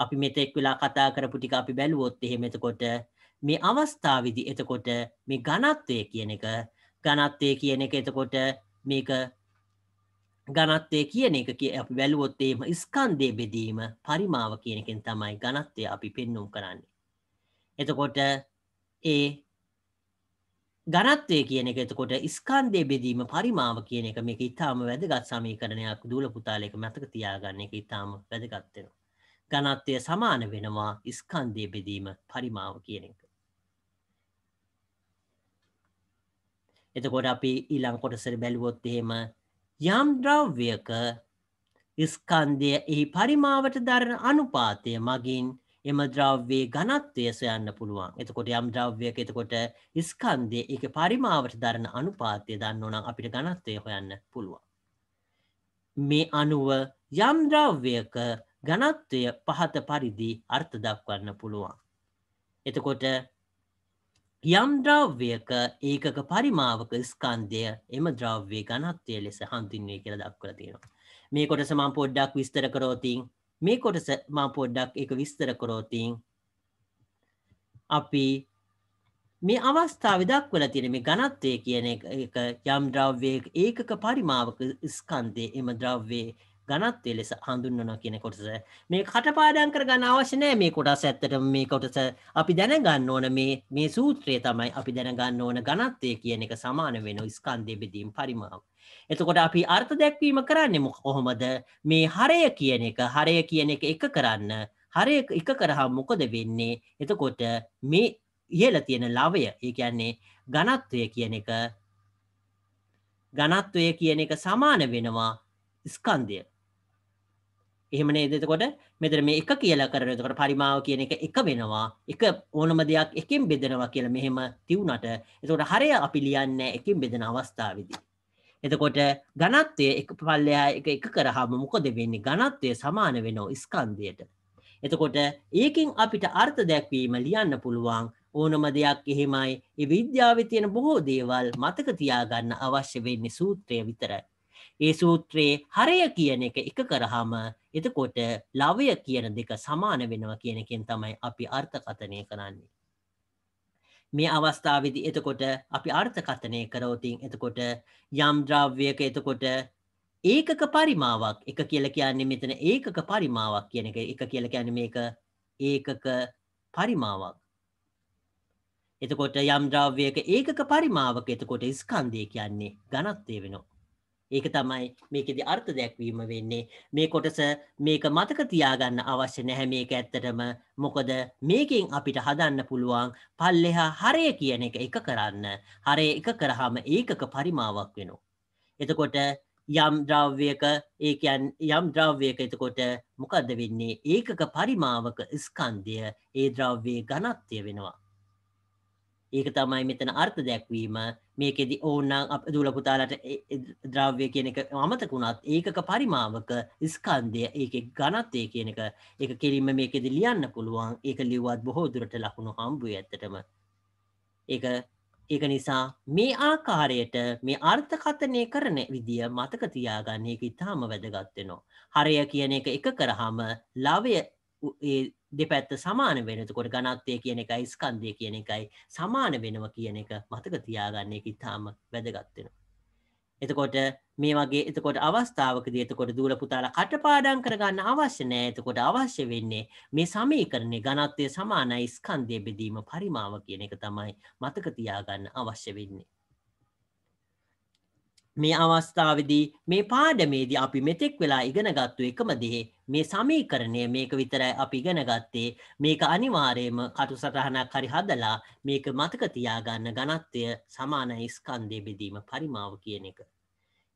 අපි මෙතෙක් වෙලා කතා කරපු ටික අපි බැලුවොත් එහෙම එතකොට මේ අවස්ථාවේදී එතකොට මේ ඝනත්වය කියන එක ඝනත්වය කියන එක එතකොට මේක ගණත්වය කියන එක කිය අප වැලුවොත්තේම ස්කන්දය බෙදීම පරිමාව කියනකින් තමයි ගණත්වය අපි පෙන්නුම් කරන්නේ. එතකොට ඒ ගණත්වය කියන එක එතකොට ස්කන්දය බෙදීම පරිමාව කියන එක මේ ඉතාම වැදගත් සමීකරණයක් දූල පුතාලයක මතක තියාගන්න එක ඉතාම වැදගත්වෙනවා. ගණත්වය සමාන වෙනවා ස්කන්දය බෙදීම පරිමාව කියන එක. එතකොට අපි ඊළං කොටසර බැලුවොත් එහෙම යම් ද්‍රව්‍යක ස්කන්දය එහි පරිමාවට දරන අනුපාතය මගින් එම ද්‍රව්වේ ගනත්වය සොයන්න පුළුවන් එතකොට යම් ද්‍රව්‍යක එතකොට ස්කන්දය එක පරිමාවට දරන අනුපාතය දන්න නම් අපිට ගනත්වය හොයන්න පුළුවන්. මේ අනුව යම් ද්‍රව්‍යක ගනත්වය පහත පරිදි අර්ථ දක්වන්න පුළුවන්. එතකොට යම් ද්‍රව්‍යයක ඒකක පරිමාවක ස්කන්දය එම ද්‍රව්‍ය ගනත්වය ලෙස හඳුන්වේ කියල දක්වල තියෙනවා. මේ කොටස මං පොඩ්ඩක් විස්තර කරෝතින් මේ කොටස මං පොඩ්ඩක් එක විස්තර කරෝතින් අපි මේ අවස්ථාව දක්වල තියෙන මේ ගනත්වය කියන එක යම් ද්‍රව්‍යයක ඒකක පරිමාවක ස්කන්දය එම ද්‍රව්වේ ඝනත්වය ලෙස හඳුන්වනවා කියන කොටස. මේ කටපාඩම් කරගන්න අවශ්‍ය නැහැ මේ කොටස ඇත්තටම මේ කොටස අපි දැනගන්න ඕන මේ මේ සූත්‍රය තමයි අපි දැනගන්න ඕන ඝනත්වය කියන එක සමාන වෙන ස්කන්ධය බෙදීම් පරිමාව. එතකොට අපි අර්ථ දැක්වීම කරන්නේ කොහොමද මේ හරය කියන එක හරය කියන එක එක කරන්න හරය එක කරහා මොකද වෙන්නේ එතකොට මේ ඉහල තියෙන ලවය ඒ කියන්නේ ඝනත්වය කියන එක ඝනත්වය කියන එක සමාන වෙනවා ස්කන්ධය එහෙම නේද එතකොට මෙතන මේ එක කියලා කරන එතකොට පරිමාව කියන එක එක වෙනවා එක ඕනම දෙයක් එකෙන් බෙදෙනවා කියලා මෙහෙම තියුණාට එතකොට හරය අපි ලියන්නේ එකෙන් බෙදෙන අවස්ථාවේදී එතකොට ඝනත්වය එක පල්ලෙහා එක එක කරාම මොකද වෙන්නේ ඝනත්වය සමාන වෙනවා ස්කන්ධයට එතකොට ඒකෙන් අපිට අර්ථ දැක්වීම ලියන්න පුළුවන් ඕනම දෙයක් එහෙමයි ඒ විද්‍යාවේ තියෙන බොහෝ දේවල් මතක තියාගන්න අවශ්‍ය වෙන්නේ සූත්‍රය විතරයි ඒ සූත්‍රයේ හරය කියන එක එක කරහම එතකොට ලවය කියන දෙක සමාන වෙනවා කියනකින් තමයි අපි අර්ථකථනය කරන්නේ. මේ අවස්ථාවදි එතකොට අපි අර්ථකථනය කරවතින් එතකොට යම් ද්‍රව්‍යක එතකොට ඒකක පරිමාවක් එක කියල කියන්නේ මෙතන ඒකක පරිමාවක් කියන එක එක කියල කියන මේක ඒකක පරිමාවක්. එතකොට යම් ද්‍රව්‍යයක ඒකක පරිමාවක එතකොට ස්කන්දය කියන්නේ ගනත්තේ වෙනවා. ඒක තමයි මේකෙදි අර්ථ දැක්වීම වෙන්නේ මේ කොටස මේක මතක තියාගන්න අවශ්‍ය නැහැ මේක ඇත්තටම මොකද මේකෙන් අපිට හදන්න පුළුවන් පල්ලෙහා හරය කියන එක එක කරන්න හරය එක කරාම ඒකක පරිමාවක් වෙනවා එතකොට යම් ද්‍රව්‍යයක ඒ කියන්නේ යම් ද්‍රව්‍යයක එතකොට මොකද්ද වෙන්නේ ඒකක පරිමාවක ස්කන්ධය ඒ ද්‍රව්‍යයේ ඝනත්වය වෙනවා ඒක තමයි මෙතන අර්ථ දැක්වීම මේකෙදි ඕන්නම් අප දූලපුතාලට ද්‍රව්‍ය කියන එක අමතකුණත් ඒකක පරිමාවක ස්කන්දය ඒක ගනත්වය කියන එක ඒ කෙලින්ම මේකෙදි ලියන්න පුළුවන් ඒක ලිවත් බොහෝදුරට ලකුණු හම්බුව ඇතටම ඒ ඒක නිසා මේ ආකාරයට මේ අර්ථකථනය කරන විදිිය මතක තියාගන්නේ එක ඉතාම වැදගත්වෙනවා. හරය කියන එක එක කරහම ලවය දෙපැත්ත සමාන වෙනතකොට ගනත්වය කියන එකයි ස්කන්දය කියන එකයි සමාන වෙනව කියන එක මතක තියාගන්න එක ඉතාම වැදගත්වෙන. එතකොට මේ වගේ එතකොට අවස්ථාවක දයතකොට දූල පුතාල කටපාඩන් කරගන්න අවශ්‍ය නෑ එතකොට අවශ්‍ය වෙන්නේ මේ සමීකරණය ගනත්වය සමානයි ස්කන්දය බෙදීම පරිමාව කියන එක තමයි මතක තියාගන්න අවශ්‍ය වෙන්නේ. මේ අවස්ථාවදී මේ පාඩමේදී අපි මෙතෙක් වෙලා ඉගෙනගත්තු එකම දේ මේ සමීකරණය මේක විතරයි අපි ඉගෙනගත්තේ මේක අනිවාර්යයෙන්ම කටු සටහනක් හරි හදලා මේක මතක තියාගන්න ඝනත්වය සමාන ස්කන්ධය බෙදීම පරිමාව කියන එක.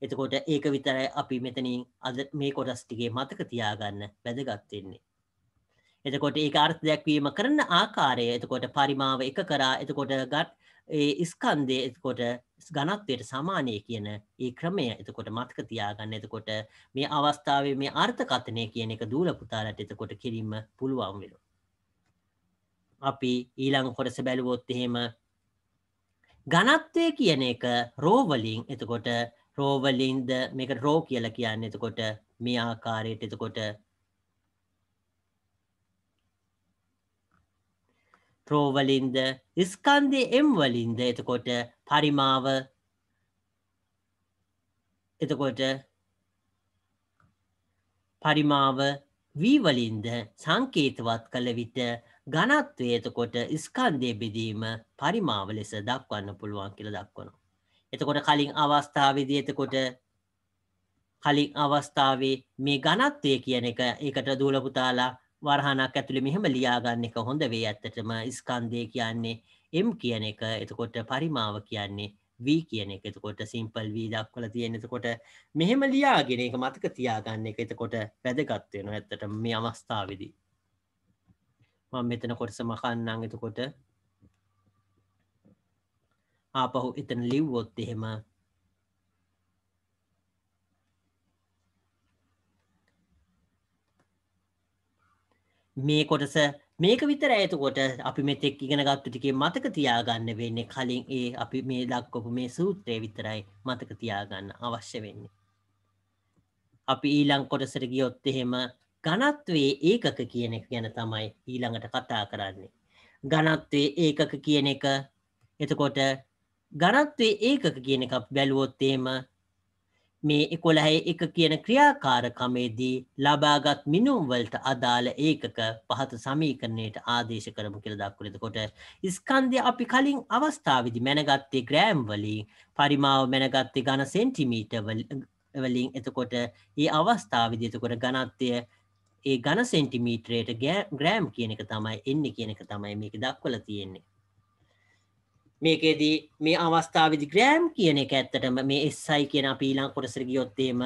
එතකොට ඒක විතරයි අපි මෙතනින් අද මේ කොටස් ටිකේ මතක තියාගන්න වැදගත් වෙන්නේ. එතකොට ඒක අර්ථ දැක්වීම කරන ආකාරය එතකොට පරිමාව එක කරා එතකොට ගත් ඒ ස්කන්දය එතකොට ගනත්වයට සමානය කියන ඒ ක්‍රමය එතකොට මතක තියාගන්න එතකොට මේ අවස්ථාවේ මේ අර්ථකථනය කියන එක දූල පුතාලට එතකොට කිරීම පුළුවන් වෙලු. අපි ඊළං කොටස බැලුවොත් එහෙම ගනත්වය කියන එක රෝවලින් එතකොට රෝවලින්ද මේක රෝ කියල කියන්න එතකොට මේ ආකාරයට එතකොට ප්‍රෝවලින්ද ස්කන්දය එම් වලින්ද එතකොට පරිමාව එතකොට පරිමාව වීවලින්ද සංකේතවත් කළ විට ගණත්වය එතකොට ස්කන්දය බෙදීම පරිමාව ලෙස දක්වන්න පුළුවන් කියල දක්වනවා. එතකොට කලින් අවස්ථාවදී එතකොට කලින් අවස්ථාවේ මේ ගණත්වය කියන එක එකට දූලපුතාලා වරහනක් ඇතුළේ මෙහෙම ලියාගන්න එක හොඳ වේ ඇත්තටම ස්කන්ධය කියන්නේ M කියන එක එතකොට පරිමාව කියන්නේ V කියන එක එතකොට සිම්පල් V දක්වලා තියෙන එතකොට මෙහෙම ලියාගෙන ඒක මතක තියාගන්න එක එතකොට වැදගත් වෙනවා ඇත්තටම මේ අවස්ථාවේදී මම මෙතන කොටස මකන්නම් එතකොට ආපහු එතන ලිව්වොත් එහෙම මේ කොටස මේක විතර ඇතකොට අපි මෙතෙක් ඉගෙන ගත්තු ටිකේ මතක තියාගන්න වෙන්නේ කලින් ඒ අපි මේ දක්කොපු මේ සූත්‍රය විතරයි මතක තියාගන්න අවශ්‍ය වෙන්නේ. අපි ඊළං කොටසට ගියොත් එහෙම ගණත්වේ ඒකක කියන එක ගැන තමයි ඊළඟට කතා කරන්නේ. ගණත්වේ ඒකක කියන එක එතකොට ගණත්වේ ඒකක කියන එක බැලුවොත්තේම මේ එකොළහේ එක කියන ක්‍රියාකාරකමේදී ලබාගත් මිනුම්වලට අදාළ ඒකක පහත සමීකරණයට ආදේශ කරමු කියල දක්වලෙතකොට ස්කන්දය අපි කලින් අවස්ථාවදි මැනගත්තේ ග්‍රෑම් වලින් පරිමාව මැනගත්තේ ගණ සෙන්ටිමීට වලින් එතකොට ඒ අවස්ථාවදි එතකොට ගනත්වය ඒ ගණ සෙන්ටිමීට්‍රයට ග්‍රෑම් කියන එක තමයි එන්න කියන එක තමයි මේක දක්වල තියෙන්නේ මේකේදී මේ අවස්ථාවදි ග්‍රෑම් කියන එක ඇත්තටම මේ එස්සයි කියන අපි ඊළං කොටසර ගියොත්තේම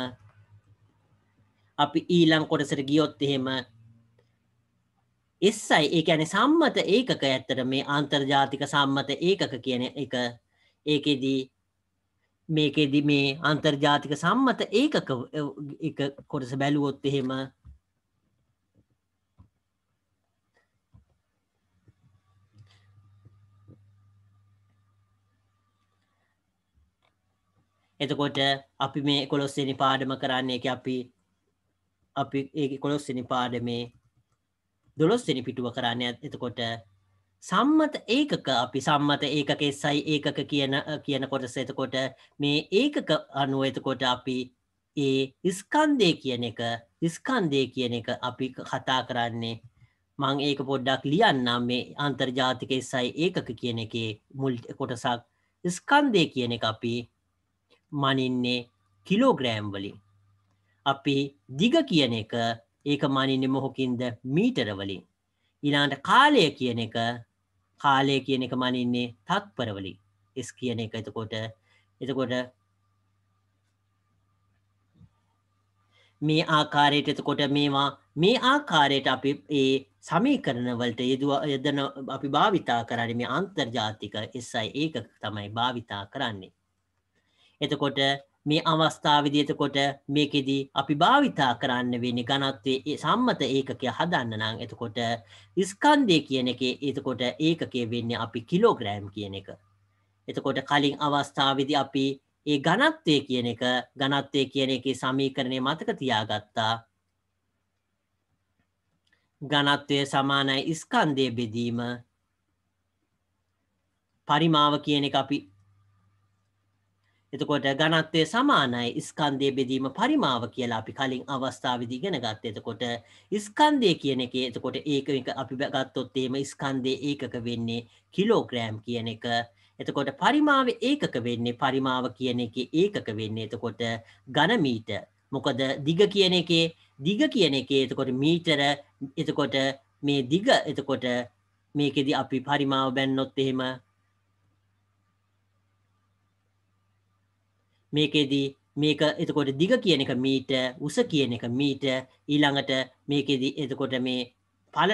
අපි ඊළං කොටසර ගියොත් එහෙම එස්සයි ඒඇන සම්මත ඒකක ඇත්තට මේ අන්තර්ජාතික සම්මත ඒකක කියන එක ඒකෙදී මේකෙදි මේ අන්තර්ජාතික සම්මත ඒකක කොටස බැලුවොත් එහෙම එතකොට අපි මේ කොළොස්සනි පාඩම කරන්න එක අපි අපි ඒ කොළොස්සනි පාඩමේ දොළොස්සනි පිටුව කරන්න එතකොට සම්මත ඒකක අපි සම්මත ඒකක එස්සයි ඒකක කියන කියන කොටස එතකොට මේ ඒකක අනුව එතකොට අපි ඒ ස්කන්දය කියන එක ස්කන්දය කියන එක අපි කතා කරන්නේ මං ඒක පොඩ්ඩක් ලියන්නම් මේ අන්තර්ජාතික එස්සයි ඒකක කියන එකේ මුල් කොටසක් ස්කන්දය කියන එක අපි මනින්නේ කිලෝග්‍රෑම් වලින්. අපි දිග කියන එක ඒක මනින්නේ මොහොකින්ද මීටර වලින්. ඊළඟට කාලය කියන එක කාලය කියන එක මනින්නේ තත්පර වලින්. S කියන එක එතකොට එතකොට මේ ආකාරයට එතකොට මේවා මේ ආකාරයට අපි ඒ සමීකරණවලට යෙදුව යදන අපි භාවිතා කරන්නේ මේ අන්තර්ජාතික SI ඒකක තමයි භාවිතා කරන්නේ. එතකොට මේ අවස්ථාවවිදිතකොට මේකෙදී අපි භාවිතා කරන්න වෙනි ගනත්වේ සම්මත ඒකකය හදන්න නං එතකොට ඉස්කන්දය කියන එක එතකොට ඒකකේ වෙන්න අපි කිලෝග්‍රෑම් කියන එක. එතකොට කලින් අවස්ථාවවිදි අපි ඒ ගනත්වය කියන එක ගනත්වය කියන එක සමීකරණය මතක තියාගත්තා. ගනත්වය සමානයි ඉස්කන්දය බෙදීම පරිමාව කියන එක අපි එතකොට ගණත්වය සමානයි ස්කන්දය බෙදීම පරිමාව කියලා අපි කලින් අවස්ථාවදී ගෙන ගත්ත එතකොට ස්කන්දය කියන එක එතකොට ඒක අපි ගත්තොත්තේම ස්කන්දය ඒකක වෙන්නේ කිලෝග්‍රෑම් කියන එක එතකොට පරිමාව ඒකක වෙන්නේ පරිමාව කියන එක ඒකක වෙන්නේ එතකොට ගණමීට මොකද දිග කියන එකේ දිග කියන එකේ එතකොට මීටර එතකොට මේ දිග එතකොට මේකෙදි අපි පරිමාව බැන්නොත් එහෙම මේකෙදී මේක එතකොට දිග කියන එක මීට උස කියන එක මීට ඊළඟට මේකෙදී එතකොට මේ පල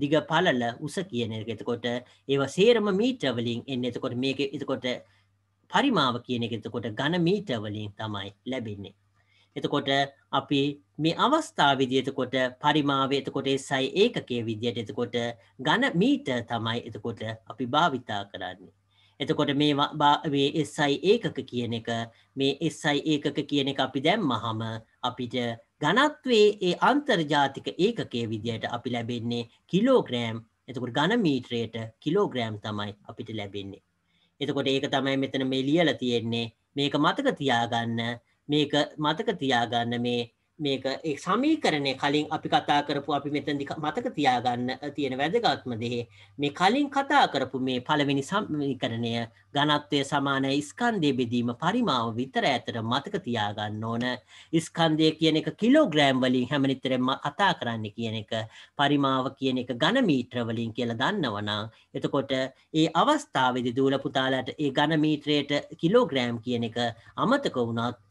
දිග පලල උස කියන එක එතකොට ඒවා සේරම මීටවලින් එන්න එතකොට මේක එතකොට පරිමාව කියන එක එතකොට ගණ මීටවලින් තමයි ලැබෙන්නේ. එතකොට අපි මේ අවස්ථා විදිහතකොට පරිමාවේ එතකොට එසයි ඒකකයේ විදිහට එතකොට ඝන මීටර තමයි එතකොට අපි භාවිතා කරන්නේ. එතකොට මේ එස්සයි ඒකක කියන එක මේ එස්සයි ඒකක කියන එක අපි දැම්මහම අපිට ගණත්වේ ඒ අන්තර්ජාතික ඒකකේ විදියට අපි ලැබෙන්නේ කිලෝග්‍රෑම් එතකොට ගණ මීට්‍රයට කිලෝග්‍රෑම් තමයි අපිට ලැබෙන්නේ. එතකොට ඒක තමයි මෙතන මේ ලියල තියෙන්නේ මේක මතක තියාගන්න මේක මතක තියාගන්න මේ මේක ඒ සමීකරණය කලින් අපි කතා කරපු අපි මෙතැදි මතක තියාගන්න තියෙන වැදගත්ම දෙහේ මේ කලින් කතා කරපු මේ පළවෙනි සමීකරණය ගණත්වය සමාන ස්කන්දය බෙදීම පරිමාව විතර ඇතට මතක තියාගන්න ඕන ස්කන්දය කියන එක කිලෝග්‍රෑම් වලින් හැමනිතරෙම කතා කරන්න කියන එක පරිමාව කියන එක ගණමීට්‍රවලින් කියලා දන්නවනා එතකොට ඒ අවස්ථාවදි දූලපුතාලට ඒ ගණමීට්‍රයට කිලෝග්‍රෑම් කියන එක අමතක වුණත්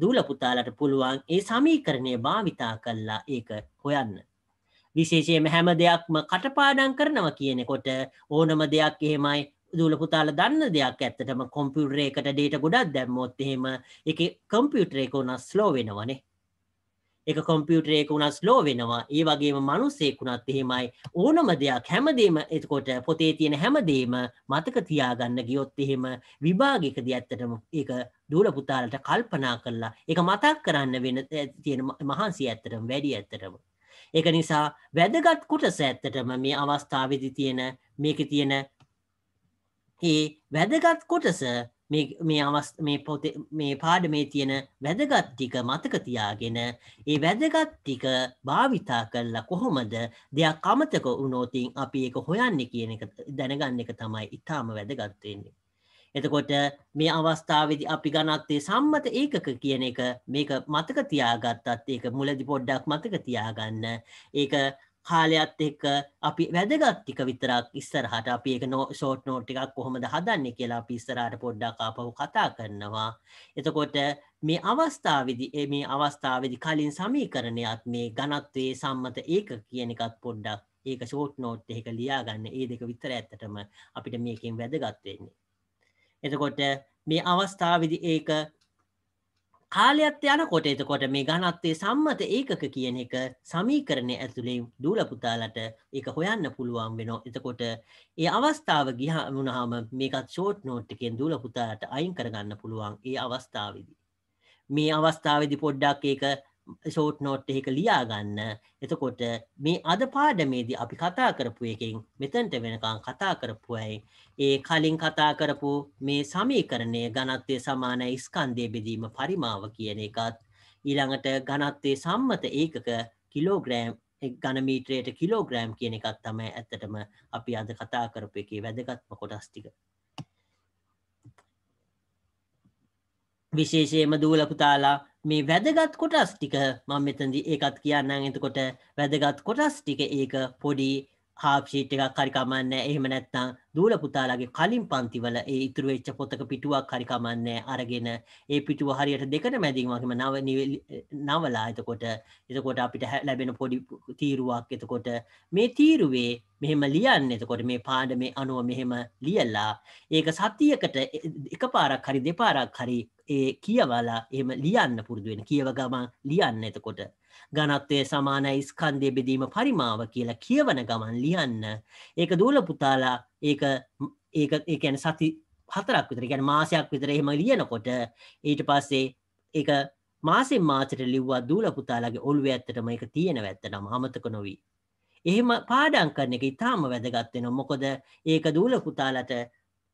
දූල පුතාලට පුළුවන් ඒ සමීකරණය භාවිතා කල්ලා ඒක හොයන්න. විශේෂයම හැම දෙයක්ම කටපාඩන් කරනව කියනෙකොට ඕනම දෙයක් එහෙමයි දූලපුතාල දන්න දෙයක් ඇත්තටම කොම්පියුටරේකට ඩේට ගොඩක් දැම්මොත් එහෙම එක කම්පියුටරේකෝන ස්ලෝ වෙනවනේ එක කොම්පියුටරේක උනත් ස්ලෝ වෙනවා ඒ වගේම මනුස්සෙකුණත් එහෙමයි ඕනම දෙයක් හැමදේම එතකොට පොතේ තියෙන හැමදේම මතක තියාගන්න ගියොත් එහෙම විභාගික දී ඇත්තටම ඒක දූල පුතාලට කල්පනා කරලා ඒක මතක් කරන්න වෙන තියෙන මහන්සි ඇත්තටම වැඩි ඇත්තටම ඒක නිසා වැදගත් කොටස ඇත්තටම මේ අවස්ථාවේදී තියෙන මේක තියෙන ඒ වැදගත් කොටස මේ අවස් මේ පොත මේ පාඩ මේ තියෙන වැදගත්තික මතකතියාගෙන ඒ වැදගත්තික භාවිතා කරලා කොහොමද දෙයක් අමතක වුණෝතින් අපි ඒක හොයන්න කියන එක දැනගන්න එක තමයි ඉතාම වැදගත්වවෙන්නේ. එතකොට මේ අවස්ථාවදි අපි ගනත්තේ සම්මත ඒකක කියන එක මේක මතක තියාගත්තත් ඒක මුලදි පොඩ්ඩක් මතක තියාගන්න ඒක කාලයක්ත් එක්ක අපි වැදගත්තික විතරක් ඉස්සරහට අපි එක නෝ ෂෝට් නෝට් එකක් කොහොමද හදන්න කියලා අපි ඉස්සරහට පොඩ්ඩක් ආපහු කතා කරනවා එතකොට මේ අවස්ථාවදි මේ අවස්ථාවදි කලින් සමීකරණයක් මේ ගණත්වයේ සම්මත ඒක කියන එකත් පොඩ්ඩක් ඒක ෂෝට් නෝට් එක ලියාගන්න ඒ දෙක විතර ඇත්තටම අපිට මේකින් වැදගත්වෙන්නේ එතකොට මේ අවස්ථාවදි ඒක කාලයක්ත් යනකොට එතකොට මේ ගණත්වය සම්මත ඒකක කියන එක සමීකරණය ඇතුළේ දූලපුතාලට එක හොයන්න පුළුවන් වෙන එතකොට ඒ අවස්ථාව ගිහ වුණහම මේකත් ෂෝට් නෝට්ටකෙන් දූලපුතාලට අයින් කරගන්න පුළුවන් ඒ අවස්ථාවදී. මේ අවස්ථාවදි පොඩ්ඩක් ඒක ෂෝට් නෝට් එක ලියාගන්න එතකොට මේ අද පාඩමේදී අපි කතා කරපු එකින් මෙතන්ට වෙනකං කතා කරපුයි ඒ කලින් කතා කරපු මේ සමීකරණය ගණත්වය සමාන ස්කන්දය බෙදීම පරිමාව කියන එකත් ඊළඟට ගණත්වේ සම්මත ඒකක කිලෝග්‍රෑම් ගණමීට්‍රයට කිලෝග්‍රෑම් කියන එකත් තමයි ඇත්තටම අපි අද කතා කරපු එකේ වැදගත්ම කොටස්ටික විශේෂයම දූලපුතාලා මේ වැදගත් කොටස් ටික මං මෙතදි ඒකත් කියන්න එතකොට වැදගත් කොටස් ටික ඒක පොඩි හාප්ෂීට් එකක් කරිකමන්න එහෙම නැත්තං දූල පුතාලගේ කලින් පන්තිවල ඒ ඉතුරු වෙච්ච පොතක පිටුවක් කරිකමන්නේ අරගෙන ඒ පිටුව හරියට දෙකට මැදීමගේම නව නවලා එතකොට එතකොට අපිට ලැබෙන පොඩි තීරුවක් එතකොට මේ තීරුවේ මෙහෙම ලියන්න එතකොට මේ පාඩ මේ අනුව මෙහෙම ලියල්ලා ඒක සතියකට එක පාරක් හරි දෙපාරක් හරි ඒ කියවලා එම ලියන්න පුරදුවෙන් කියව ගමන් ලියන්න එතකොට ගනත්වය සමානයි ස්කන්දය බෙදීම පරිමාව කියලා කියවන ගමන් ලියන්න ඒක දූල පුතාලා ඒක ඒක ඒකැන සති හතරක් විතර ගැන මාසයක් විතර එහෙම ලියනකොට ඊට පස්සේ ඒක මාසෙන් මාසට ලිව්වා දූල පුතාලගේ ඔල්ුව ඇත්තටම එක තියෙන ඇත්තනම් අමතක නොවී. එහෙම පාඩං කරන එක ඉතාම වැදගත්වෙන මොකොද ඒක දූල පුතාලට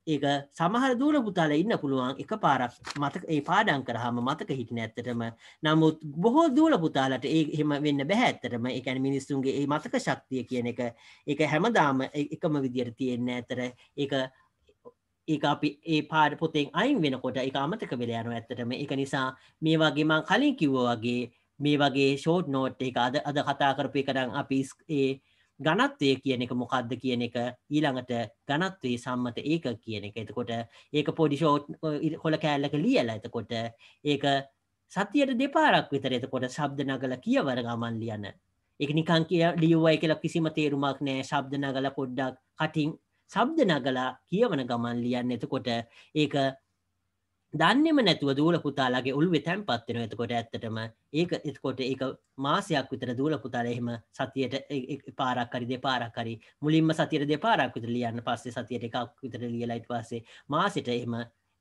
ඒක සමහර දූර පුතාල ඉන්න පුළුවන් එක පාරක් මතක ඒ පාඩන් කරහම මතක හිටින ඇත්තටම නමුත් බොහෝ දූල පුතාලට ඒ එහෙම වෙන්න බැහැඇත්තටම එකැන මිනිස්සුන්ගේ ඒ මතක ශක්තිය කියන එක එක හැමදාම එකම විදියට තියෙන්න ඇතර ඒක ඒ අපි ඒ පාඩ පොතෙන් අයින් වෙනකොට එක අමතක වෙලයනු ඇත්තටම එක නිසා මේ වගේ මං කලින් කිව්ව වගේ මේ වගේ ෂෝට් නෝට් එක අද අද කතා කරපය කරන්න අපි ඒ ගණත්වය කියන එක මොකක්ද කියන එක ඊළඟට ගණත්වේ සම්මත ඒක කියන එක එතකොට ඒක පොඩිෂෝට් හොළ කෑල්ලක ලියල එතකොට ඒක සතියට දෙපාරක් විතර එතකොට ශබ්ද නගල කියවර ගමන් ලියන්න එක නිකං කිය ලියවයි කියලා කිසිම තේරුමක් නෑ ශබ්ද නගල පොඩ්ඩක් කටින් සබ්ද නගලා කියවන ගමන් ලියන්න එතකොට ඒක දන්නෙම නැතුව දූල පුතාලගේ ඔල්ුවෙ තැන්පත්වෙන එතකොට ඇත්තටම ඒක එත්කොට එක මාසයක් විතර දූල පුතාල එහෙම සතියට පාරක්කරි දෙපාරක්කරි මුලින්ම සතියට දෙපාරක් විතර ලියන්න පස්සේ සතියට එකක් විතර ලියලයිට පස්සේ මාසිට එහෙම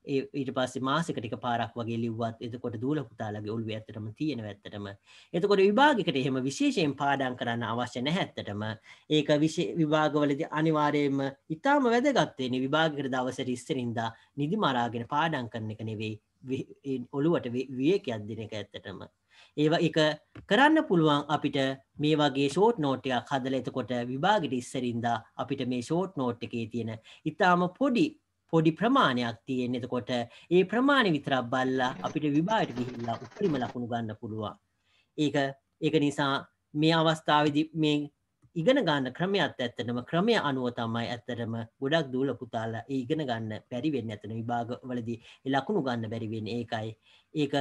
ඒ ඊට පස්සේ මාසෙකට පාරක් වගේ ලිව්වත් එතකොට දූල පුතාලගේ ඔළුවේ ඇත්තටම තියෙන ඇත්තටම එතකොට විභාගයකට එහෙම විශේෂයෙන් පාඩම් කරන්න අවශ්‍ය නැහැ ඇත්තටම ඒක විභාගවලදී අනිවාර්යයෙන්ම ඊටාම වැදගත් වෙන්නේ විභාගයකට දවසට ඉස්සරින්දා නිදි මරාගෙන පාඩම් කරන එක නෙවෙයි ඔළුවට විවේකයක් දෙන එක ඇත්තටම ඒවා එක කරන්න පුළුවන් අපිට මේ වගේ ෂෝට් නෝට් එකක් හදලා එතකොට විභාගෙට ඉස්සරින්දා අපිට මේ ෂෝට් නෝට් එකේ තියෙන ඊටාම පොඩි පොඩි ප්‍රමාණයක් තියෙන් එතකොට ඒ ප්‍රමාණය විතරක් බල්ලා අපිට විභායට ගිහිල්ලා උපරිම ලකුණු ගන්න පුළුවන් ඒක ඒක නිසා මේ අවස්ථාවදි මේ ඉගෙන ගන්න ක්‍රමයක්ත් ඇත්තනම ක්‍රමය අනුව තමයි ඇත්තරම ගොඩක් දූල පුතාලා ඉගෙන ගන්න පැරිවෙන්න ඇතන විභාග වලදී ලකුණු ගන්න බැරිවෙන් ඒකයි ඒක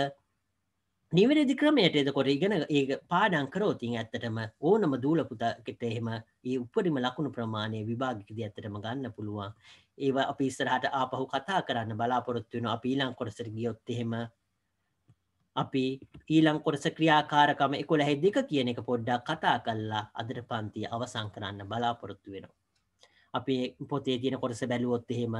නිවැරදි ක්‍රමයට එතකොට ඉගෙන ඒ පාඩං කරෝතින් ඇත්තටම ඕනම දූලපුතකට එහෙම ඒ උපරිම ලකුණු ප්‍රමාණය විභාගිකද ඇත්තටම ගන්න පුළුවන් ඒවා අපි ඉස්සරහට ආපහු කතා කරන්න බලාපොරොත්තු වෙන අපි ඊළං කොටසට ගියොත් එහෙම අපි ඊළං කොටස ක්‍රියාකාරකම 11 දෙක කියන එක පොඩ්ඩක් කතා කරලා අදට පන්තිය අවසන් කරන්න බලාපොරොත්තු වෙනවා. අපි පොතේ තියෙන කොටස බැලුවොත් එහෙම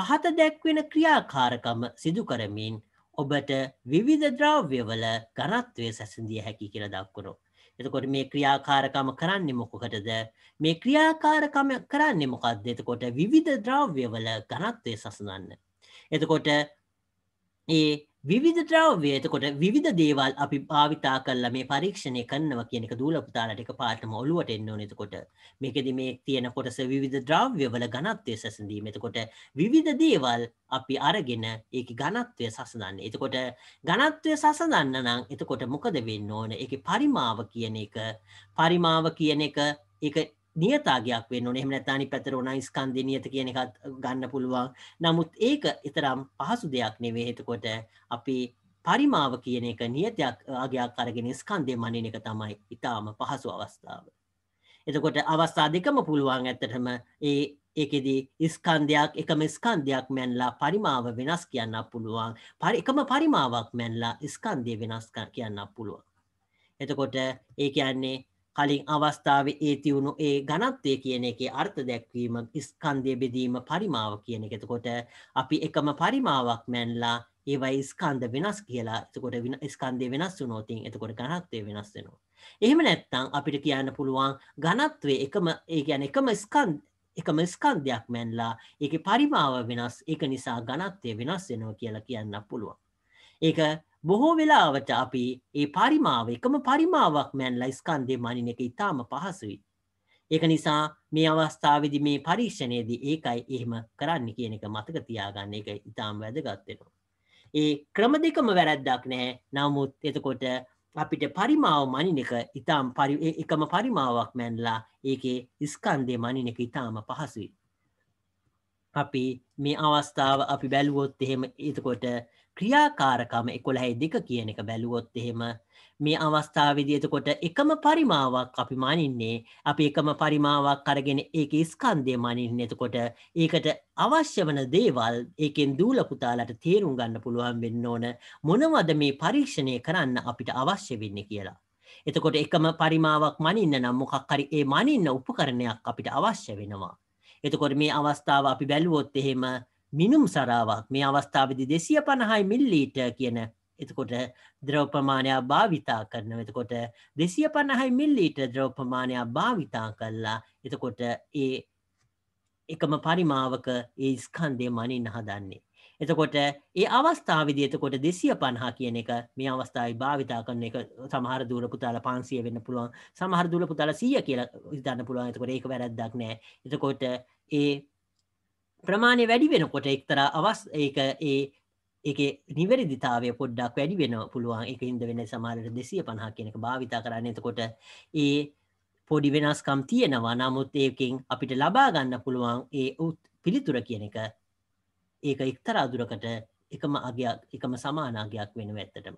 පහත දැක්වෙන ක්‍රියාකාරකම සිදු කරමින් ඔබට විවිධ ද්‍රව්‍යවල ගනත්වය සැසඳිය හැකි කියල දක්වුණු. එතකොට මේ ක්‍රියාකාරකම කරන්නේ මොකොකටද මේ ක්‍රියාකාරකම කරන්නේ මොකක්ද එතකොට විවිධ ද්‍රව්‍යවල ගනත්වය සසඳන්න. එතකොට ඒ විධ ද්‍රව්‍ය එතකොට විධ දේවල් අපි භාවිතා කරලා මේ පරීක්ෂණය කරනවා කියන එක දූලපුතාලට එක පාටම ඔලුවට එන්න ඕනේ එතකොට මේකෙද මේ තියෙන කොටස විවිධ ද්‍රව්‍යවල ඝනත්වය සැසඳීම එතකොට විවිධ දේවල් අපි අරගෙන ඒකේ ඝනත්වය සසඳන්නේ එතකොට ඝනත්වය සසඳන්න නම් එතකොට මොකද වෙන්න ඕන ඒකේ පරිමාව කියන එක පරිමාව කියන එක ඒක නියතාගයක් වෙන්න ඕනේ. එහෙම නැත්නම් අනිත් පැත්තට ඕනයි ස්කන්ධේ නියත කියන එකත් ගන්න පුළුවන්. නමුත් ඒක ඊතරම් පහසු දෙයක් නෙවෙයි. එතකොට අපි පරිමාව කියන එක නියතයක් ආගයක් අරගෙන ස්කන්ධේ මනින එක තමයි ඊටාම පහසු අවස්ථාව. එතකොට අවස්ථා දෙකම පුළුවන් ඇත්තටම ඒ ඒකෙදී ස්කන්ධයක් එකම ස්කන්ධයක් මැන්ලා පරිමාව වෙනස් කියන්න පුළුවන්. එකම පරිමාවක් මැන්ලා ස්කන්ධය වෙනස් කියන්න පුළුවන්. එතකොට ඒ කියන්නේ කලින් අවස්ථාවේ ඒ තියුණු ඒ ඝනත්වය කියන එකේ අර්ථ දැක්වීම ස්කන්ධය බෙදීම පරිමාව කියන එක. එතකොට අපි එකම පරිමාවක් මැනලා ඒවයි ස්කන්ධ වෙනස් කියලා. එතකොට ස්කන්ධය වෙනස් වුණොත් එතකොට ඝනත්වය වෙනස් වෙනවා. එහෙම නැත්නම් අපිට කියන්න පුළුවන් ඝනත්වය එකම ඒ කියන්නේ එකම ස්කන්ධ එකම ස්කන්ධයක් මැනලා ඒකේ පරිමාව වෙනස් ඒක නිසා ඝනත්වය වෙනස් වෙනවා කියලා කියන්න පුළුවන්. ඒක බොහෝ වෙලාවට අපි ඒ පරිමාව එකම පරිමාවක් මැන්ලා ස්කන්දේ මනින එක ඉතාම පහසුයි. ඒක නිසා මේ අවස්ථාවදි මේ පරීක්ෂණයේදී ඒකයි එහෙම කරන්න කියන එක මතක තියාගන්න එක ඉතාම වැදගත්වෙනවා. ඒ ක්‍රම දෙකම වැරැද්දක් නෑ නමුත් එතකොට අපිට පරිමාව මනින එක ඉතාම් එකම පරිමාවක් මැන්ලා ඒකේ ඉස්කන්දේ මනින එක ඉතාම පහසුයි. අපි මේ අවස්ථාව අපි බැලුවොත් එහෙම එතකොට ක්‍රියාකාරකම එකොළහැයි දෙක කියන එක බැලුවොත් එහෙම මේ අවස්ථා විදිතකොට එකම පරිමාවක් අපි මනින්නේ අපි එකම පරිමාවක් කරගෙන ඒක ස්කන්දය මනින්න එතකොට ඒකට අවශ්‍ය වන දේවල් ඒකෙන් දූලපුතාලට තේරුම් ගන්න පුළුවන් වෙන්න ඕන මොනවද මේ පරීක්ෂණය කරන්න අපිට අවශ්‍ය වෙන්න කියලා. එතකොට එකම පරිමාවක් මනින්න නම් මොකක්කරි ඒ මනින්න උපකරණයක් අපිට අවශ්‍ය වෙනවා. එතකොට මේ අවස්ථාව අපි බැලුවොත් එහෙම මිනුම් සරාවක් මේ අවස්ථාවදි දෙසිය පණහයි මිල්ලීට කියන එතකොට ද්‍රවපමාණයක් භාවිතා කරන එතකොට දෙසිය පණහයි මිල්ලීට ද්‍රවපමාණයක් භාවිතා කල්ලා එතකොට ඒ එකම පරිමාවක ඒ ස්කන්දය මනින් හදන්නේ. එතකොට ඒ අවස්ථාවදි එතකොට දෙසිය පණහා කියන එක මේ අවස්ථාවයි භාවිතා කරන එක සමහර දුර පුතාල පන්සිය වෙන්න පුළුවන් සමහර දුර පුතාල සීය කියලා හිතන්න පුළුවන් එතකොට ඒක වැරැද්දක් නෑ එතකොට ඒ ප්‍රමාණය වැඩි වෙනකොට එක්තරා අවස් ඒක ඒ එක නිවැරදිතාවය පොඩ්ඩක් වැඩි වෙන පුළුවන් එක ඉද වෙන සමාරට දෙසිය පණහ කෙනෙක භාවිතා කරන්න එතකොට ඒ පොඩි වෙනස්කම් තියෙනවා නමුත් ඒකින් අපිට ලබා ගන්න පුළුවන් ඒ උත් පිළිතුර කියන එක ඒක එක්තර අදුරකට එකම අගයක් එකම සමානාගයක් වෙන ඇත්තටම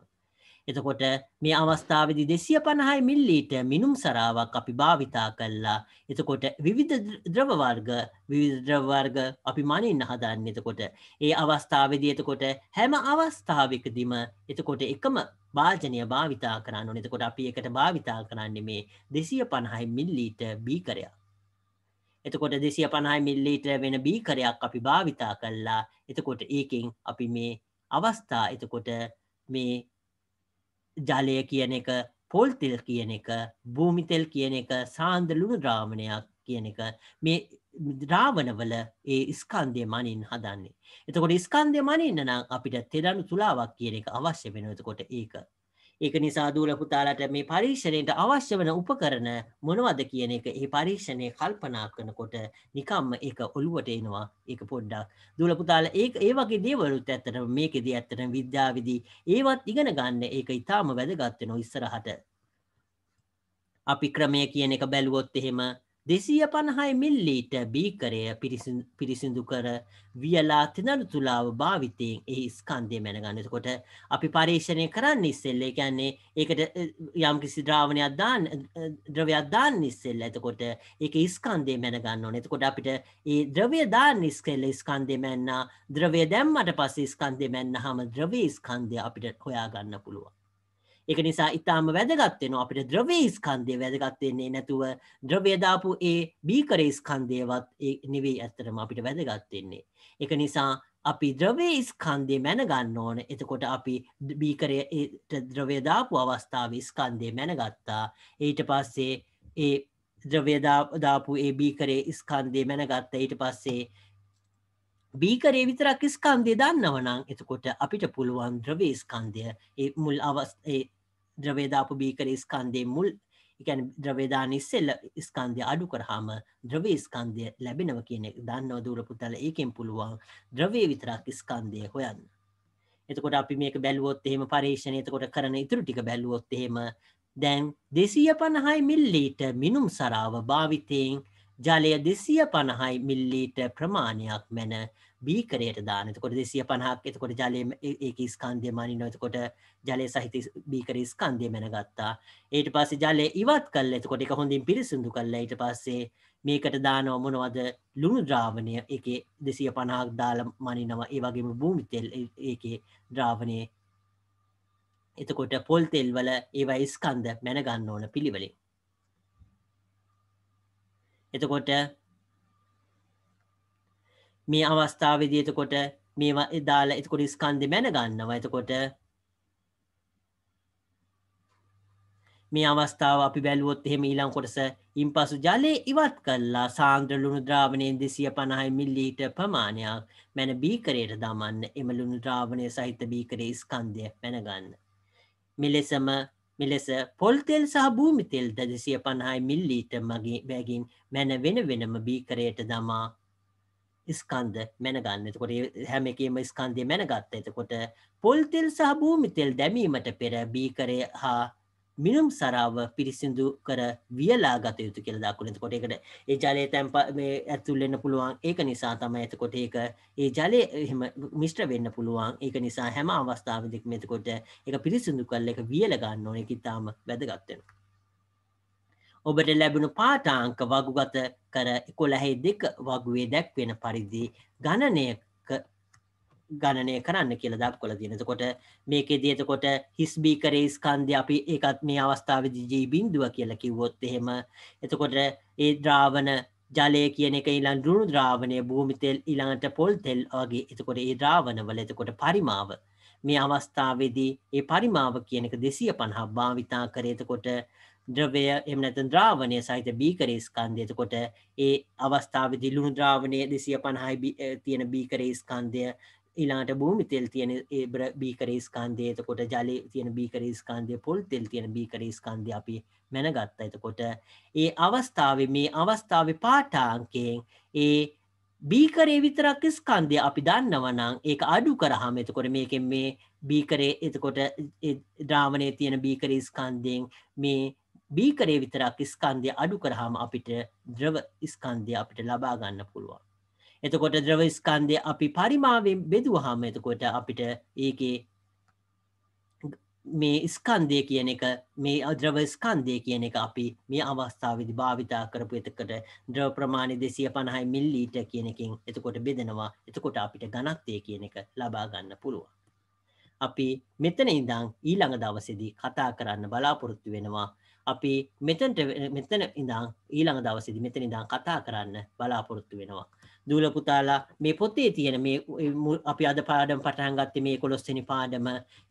එතකොට මේ අවස්ථාවදි දෙසිය පණහයි මිල්ලීට මිනුම් සරාවක් අපි භාවිතා කල්ලා එතකොට විවිධ ද්‍රවවර්ග විවිධ ද්‍රවවර්ග අපි මනින්න හදන්න එතකොට ඒ අවස්ථාවදි එතකොට හැම අවස්ථාවකදිම එතකොට එකම භාජනය භාවිතා කරන්න එතකොට අපි එකට භාවිතා කරන්න මේ දෙසිය පණහයි මිල්ලීට බීකරයක් එතකොට දෙසිය පණහයි මිල්ලීට වෙන බීකරයක් අපි භාවිතා කල්ලා එතකොට ඒකින් අපි මේ අවස්ථා එතකොට මේ ජලය කියන එක පොල්තිල් කියන එක භූමිතෙල් කියන එක සාන්දලුණු ද්‍රාමණයක් කියන එක මේ ද්‍රාවණවල ඒ ස්කන්දය මනින් හදන්නේ. එතකොට ස්කන්දය මනින්න නම් අපිට තෙරනු තුලාවක් කියන එක අවශ්‍ය වෙනතකොට ඒක ඒක නිසා දූල පුතාලට මේ පරීක්ෂණයට අවශ්‍ය වන උපකරණ මොනවද කියන එක ඒ පරීක්ෂණය කල්පනා කරනකොට නිකම්ම ඒක ඔළුවට එනවා ඒක පොඩ්ඩක් දූල පුතාල ඒ ඒ වගේ දේවලුත් ඇත්තටම මේකෙදී ඇත්තටම විද්‍යාවේදී ඒවත් ඉගෙන ගන්න ඒක ඊටාම වැදගත් වෙනවා ඉස්සරහට අපි ක්‍රමය කියන එක බැලුවොත් එහෙම දෙසීය පණහයි මිල්ලීට බීකරය පිරිසිදු කර වියලා තිනරු තුලාව භාවිතයෙන් එහි ස්කන්දය මැනගන්නකොට අපි පර්ේෂණය කරන්න ඉස්සෙල්ල එකන්නේ ඒකට යම්කිසි ද්‍රාවණයක් දාන් ද්‍රවයක් දාන්න ඉස්සෙල්ල ඇතකොට එක ස්කන්දය මැනගන්න නතකොට අපිට ඒ ද්‍රවය දාන්න ඉස්කෙල්ල ස්කන්දය මැන්න ද්‍රවය දැම්මට පස්ස ස්කන්දය මැන්න හම ද්‍රවේ ස්කන්දය අපිට හොයාගන්න පුළුවන් එක නිසා ඉතාම වැදගත් වෙනවා අපිට ද්‍රව්‍ය ස්කන්ධය වැදගත් වෙන්නේ නැතුව ද්‍රව්‍ය දාපු ඒ බීකර ස්කන්ධයවත් නෙවෙයි ඇත්තටම අපිට වැදගත් වෙන්නේ. ඒක නිසා අපි ද්‍රවේ ස්කන්දය මැනගන්න ඕන එතකොට අපි බීකරයට ද්‍රවේදාපු අවස්ථාව ස්කන්දය මැනගත්තා ඊට පස්සේ ඒ ද්‍රවේදාපු ඒ බීකරේ ස්කන්දය මැනගත්ත ඊට පස්සේ බීකරේ විතරක් ස්කන්දය දන්නවනං එතකොට අපිට පුළුවන් ද්‍රවේ ස්කන්දය මුල් අවස් ද්‍රවේදාපු බීකර ස්කන්දය මුල් එකැන ද්‍රවේදාන ඉස්සෙල්ල ස්කන්ධය අඩු කරහාම ද්‍රව ස්කන්ධය ලැබෙනව කියන දන්නව දූර පුතල ඒකෙන් පුළුවන් ද්‍රවේ විතරක් ස්කන්ධය හොයන්න. එතකොට අපි මේක බැලුවොත් එහෙම පර්ේෂණ එතකොට කරන ඉතුරු ටික බැලුවොත් එහෙම දැන් දෙසිය පණහයි මිල්ලීට මිනුම් සරාව භාවිතයෙන් ජලය දෙසිය පණහයි මිල්ලීට ප්‍රමාණයක් මැන බීකරයට දාන එතකොට දෙසිය පණහක් එතකොට ජලය ඒක ස්කන්දය මනින්න එතකොට ජලය සහිත බීකර ස්කන්දය මැනගත්තා ඒට පස්සේ ජලය ඉවත් කල් එතකොට එක හොඳින් පිරිසිදු කල්ල ඊට පස්සේ මේකට දාන ඔමනවද ලුණු ද්‍රාවණය එක දෙසිය පණහක් දාල මනිනවා ඒ වගේම භූමිතෙල් ඒක ද්‍රාවණය එතකොට පොල් තෙල් වල ඒවයි ස්කන්ද මැනගන්න ඕන පිළිවලින් එතකොට මේ අවස්ථාව විදිතකොට මේවා එදාලා එතකොට ස්කන්ධි මැන ගන්නවා එතකොට මේ අවස්ථාව අපි බැලුවොත් එහෙම ඊළං කොටස ඉන් පසු ජලය ඉවත් කල්ලා සාන්ද්‍රලුණු ද්‍රාවණයෙන් දෙසිය පණහයි මිල්ලීට ප්‍රමාණයක් මැන බීකරයට දමන්න එම ලුණු ද්‍රාවණය සහිත බීකරේ ස්කන්ධය පැනගන්න. මෙලෙසම මෙලෙස පොල්තෙල් සහ භූමිතෙල් දදසිය පණහයි මිල්ලීට මගේ බැගින් මැන වෙන වෙනම බීකරයට දමා ස්කන්ද මැනගන්න එතකොට හැම එකම ස්කන්දය මැනගත්ත එතකොට පොල්තෙල් සහ භූමිතෙල් දැමීමට පෙර බීකරය හා මිනුම් සරාව පිරිසිදු කර වියලා ගත යුතු කියල දක්කුණ කොට එකට ඒ ජලය තැම්ප මේ ඇතුල්ලෙන්න්න පුළුවන් ඒක නිසා තම ඇතකොට ඒක ඒ ජලය එහම මිශ්්‍ර වෙන්න පුළුවන් ඒක නිසා හැම අවස්ථාවදක් මෙතකොට එක පිරිසිදු කල්ල එක වියලගන්න ඕන එක ඉතාම වැදගත්වෙනවා ඔබට ලැබුණු පාටාංක වගුගත කර එකොළහේ දෙක වගුවේ දැක්වෙන පරිදි ගණනය ගණනය කරන්න කියලා දක් කොල තියෙනකොට මේකේ දියතකොට හිස්බී කරේ ස්කන්ධ අපි ඒකත් මේ අවස්ථාවද ජී බින්දුව කියලා කිව්වොත් එහෙම එතකොට ඒ ද්‍රාවන ජලය කියන එක ඉලන් රුණු ද්‍රාවණය භූමිතෙල් ඉළඟට පොල් තෙල් වගේ එතකොට ඒ ද්‍රාවනවල එතකොට පරිමාව මේ අවස්ථාවේදී ඒ පරිමාව කියන එක දෙසිය පණහා භාවිතා කරේතකොට ද්‍රවය එමනත ද්‍රාවනය සහිත බීකරේ ස්කන්දයතකොට ඒ අවස්ථාවදි ලුණු ද්‍රාවනය දෙසිය පණහයි තියෙන බීකරේ ස්කන්දය ඉලාට භූමි තෙල් තියෙන ඒබ්‍ර බීකරේ ස්කන්දයතකොට ජලය තියෙන බීකරේ ස්කන්දය පොල් තෙල් තියෙන බීකරේ ස්කන්දය අපි මැනගත්ත එතකොට ඒ අවස්ථාව මේ අවස්ථාව පාටාංකයෙන් ඒ බීකරේ විතරක් ස්කන්දය අපි දන්නවනං ඒක අඩු කරහම එතකොට මේකෙන් මේ බීකරේ එතකොට ද්‍රාවනය තියෙන බීකරේ ස්කන්දයෙන් මේ බීකරේ විතරක් ස්කන්දය අඩු කරහම අපිට ද්‍රව ස්කන්දය අපිට ලබාගන්න පුළුවන්. එතකොට ද්‍රව ස්කන්දය අපි පරිමාවෙන් බෙදුවහම එතකොට අපිට ඒකේ මේ ස්කන්දය කියන එක මේ අද්‍රව ස්කන්දය කියන එක අපි මේ අවස්ථාවවිදි භාවිතා කරපු එතකට ද්‍රව ප්‍රමාණය දෙසිය පණහයි මිල්ලීට කියනකින් එතකොට බෙදෙනවා එතකොට අපිට ගනත්වය කියන එක ලබාගන්න පුළුවන්. අපි මෙතන ඉඳං ඊළඟ දවසෙදී කතා කරන්න බලාපොරොත්තු වෙනවා අපි මෙතැන්ට මෙතන ඉඳං ඊළඟ දවසිදි මෙතන ඉඳං කතා කරන්න බලාපොරොත්තු වෙනවා. දූල පුතාලා මේ පොතේ තියෙන මේ අපි අද පාඩම් පටන් ගත්තේ මේ 11 වෙනි පාඩම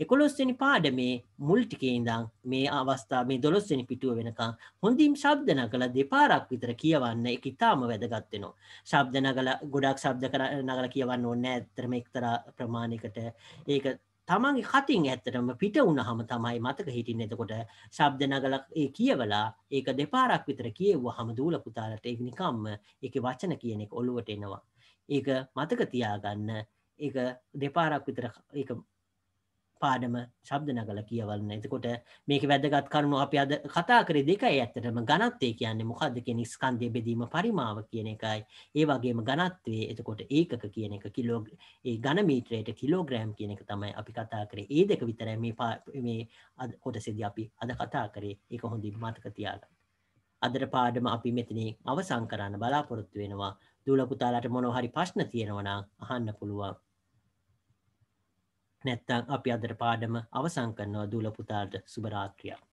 11 වෙනි පාඩමේ මුල් ටිකේ ඉඳන් මේ අවස්ථාව මේ 12 වෙනි පිටුව වෙනකන් හොඳින් ශබ්ද නගලා දෙපාරක් විතර කියවන්න ඒක ඉතාම වැදගත් වෙනවා. ශබ්ද නගලා ගොඩක් ශබ්ද නගලා කියවන්න ඕනේ නැහැ. ඇත්තටම එක්තරා ප්‍රමාණයකට ඒක තමන්ගේ කතින් ඇත්තටම පිට උනහම තමයි මතක හිටින් එතකොට ශබ්ද නගලක් ඒ කියවලා ඒක දෙපාරක් විතර කියව්ව හම දූල පුතාලට ඒ නිකම්ම එක වචන කියනෙක් ඔලුවට එනවා ඒක මතක තියාගන්න ඒ දෙපාරක් විතර පාඩම ශබ්ද නගල කියවලන්න එතකොට මේක වැදගත් කරුණු අප අද කතා කර දෙකයි ඇත්තටම ගනත්තේ කියන්නේ මොකක්ද කියෙන ස්කන්දය බෙදීම පරිමාව කියන එකයි ඒ වගේම ගනත්වේ එතකොට ඒකක කියන එක කිලෝ ඒ ගනමීත්‍රයට කිලෝග්‍රෑම් කියන එක තමයි අපි කතා කරේ ඒ දෙක විතර මේ පා මේ අද කොටසිද අපි අද කතා කරේ ඒක හොඳින් මතක තියාගන්න අදර පාඩම අපි මෙතනේ අවසංකරන්න බලාපොරොත්තු වෙනවා දුලපුතාලට මොනොහරි ප්‍රශ්න තියෙනවනම් අහන්න පුළුවන් නැත්තං අපි අදර පාඩම අවසං කරනවා දූල පුතාට සුබරාත්‍රියක්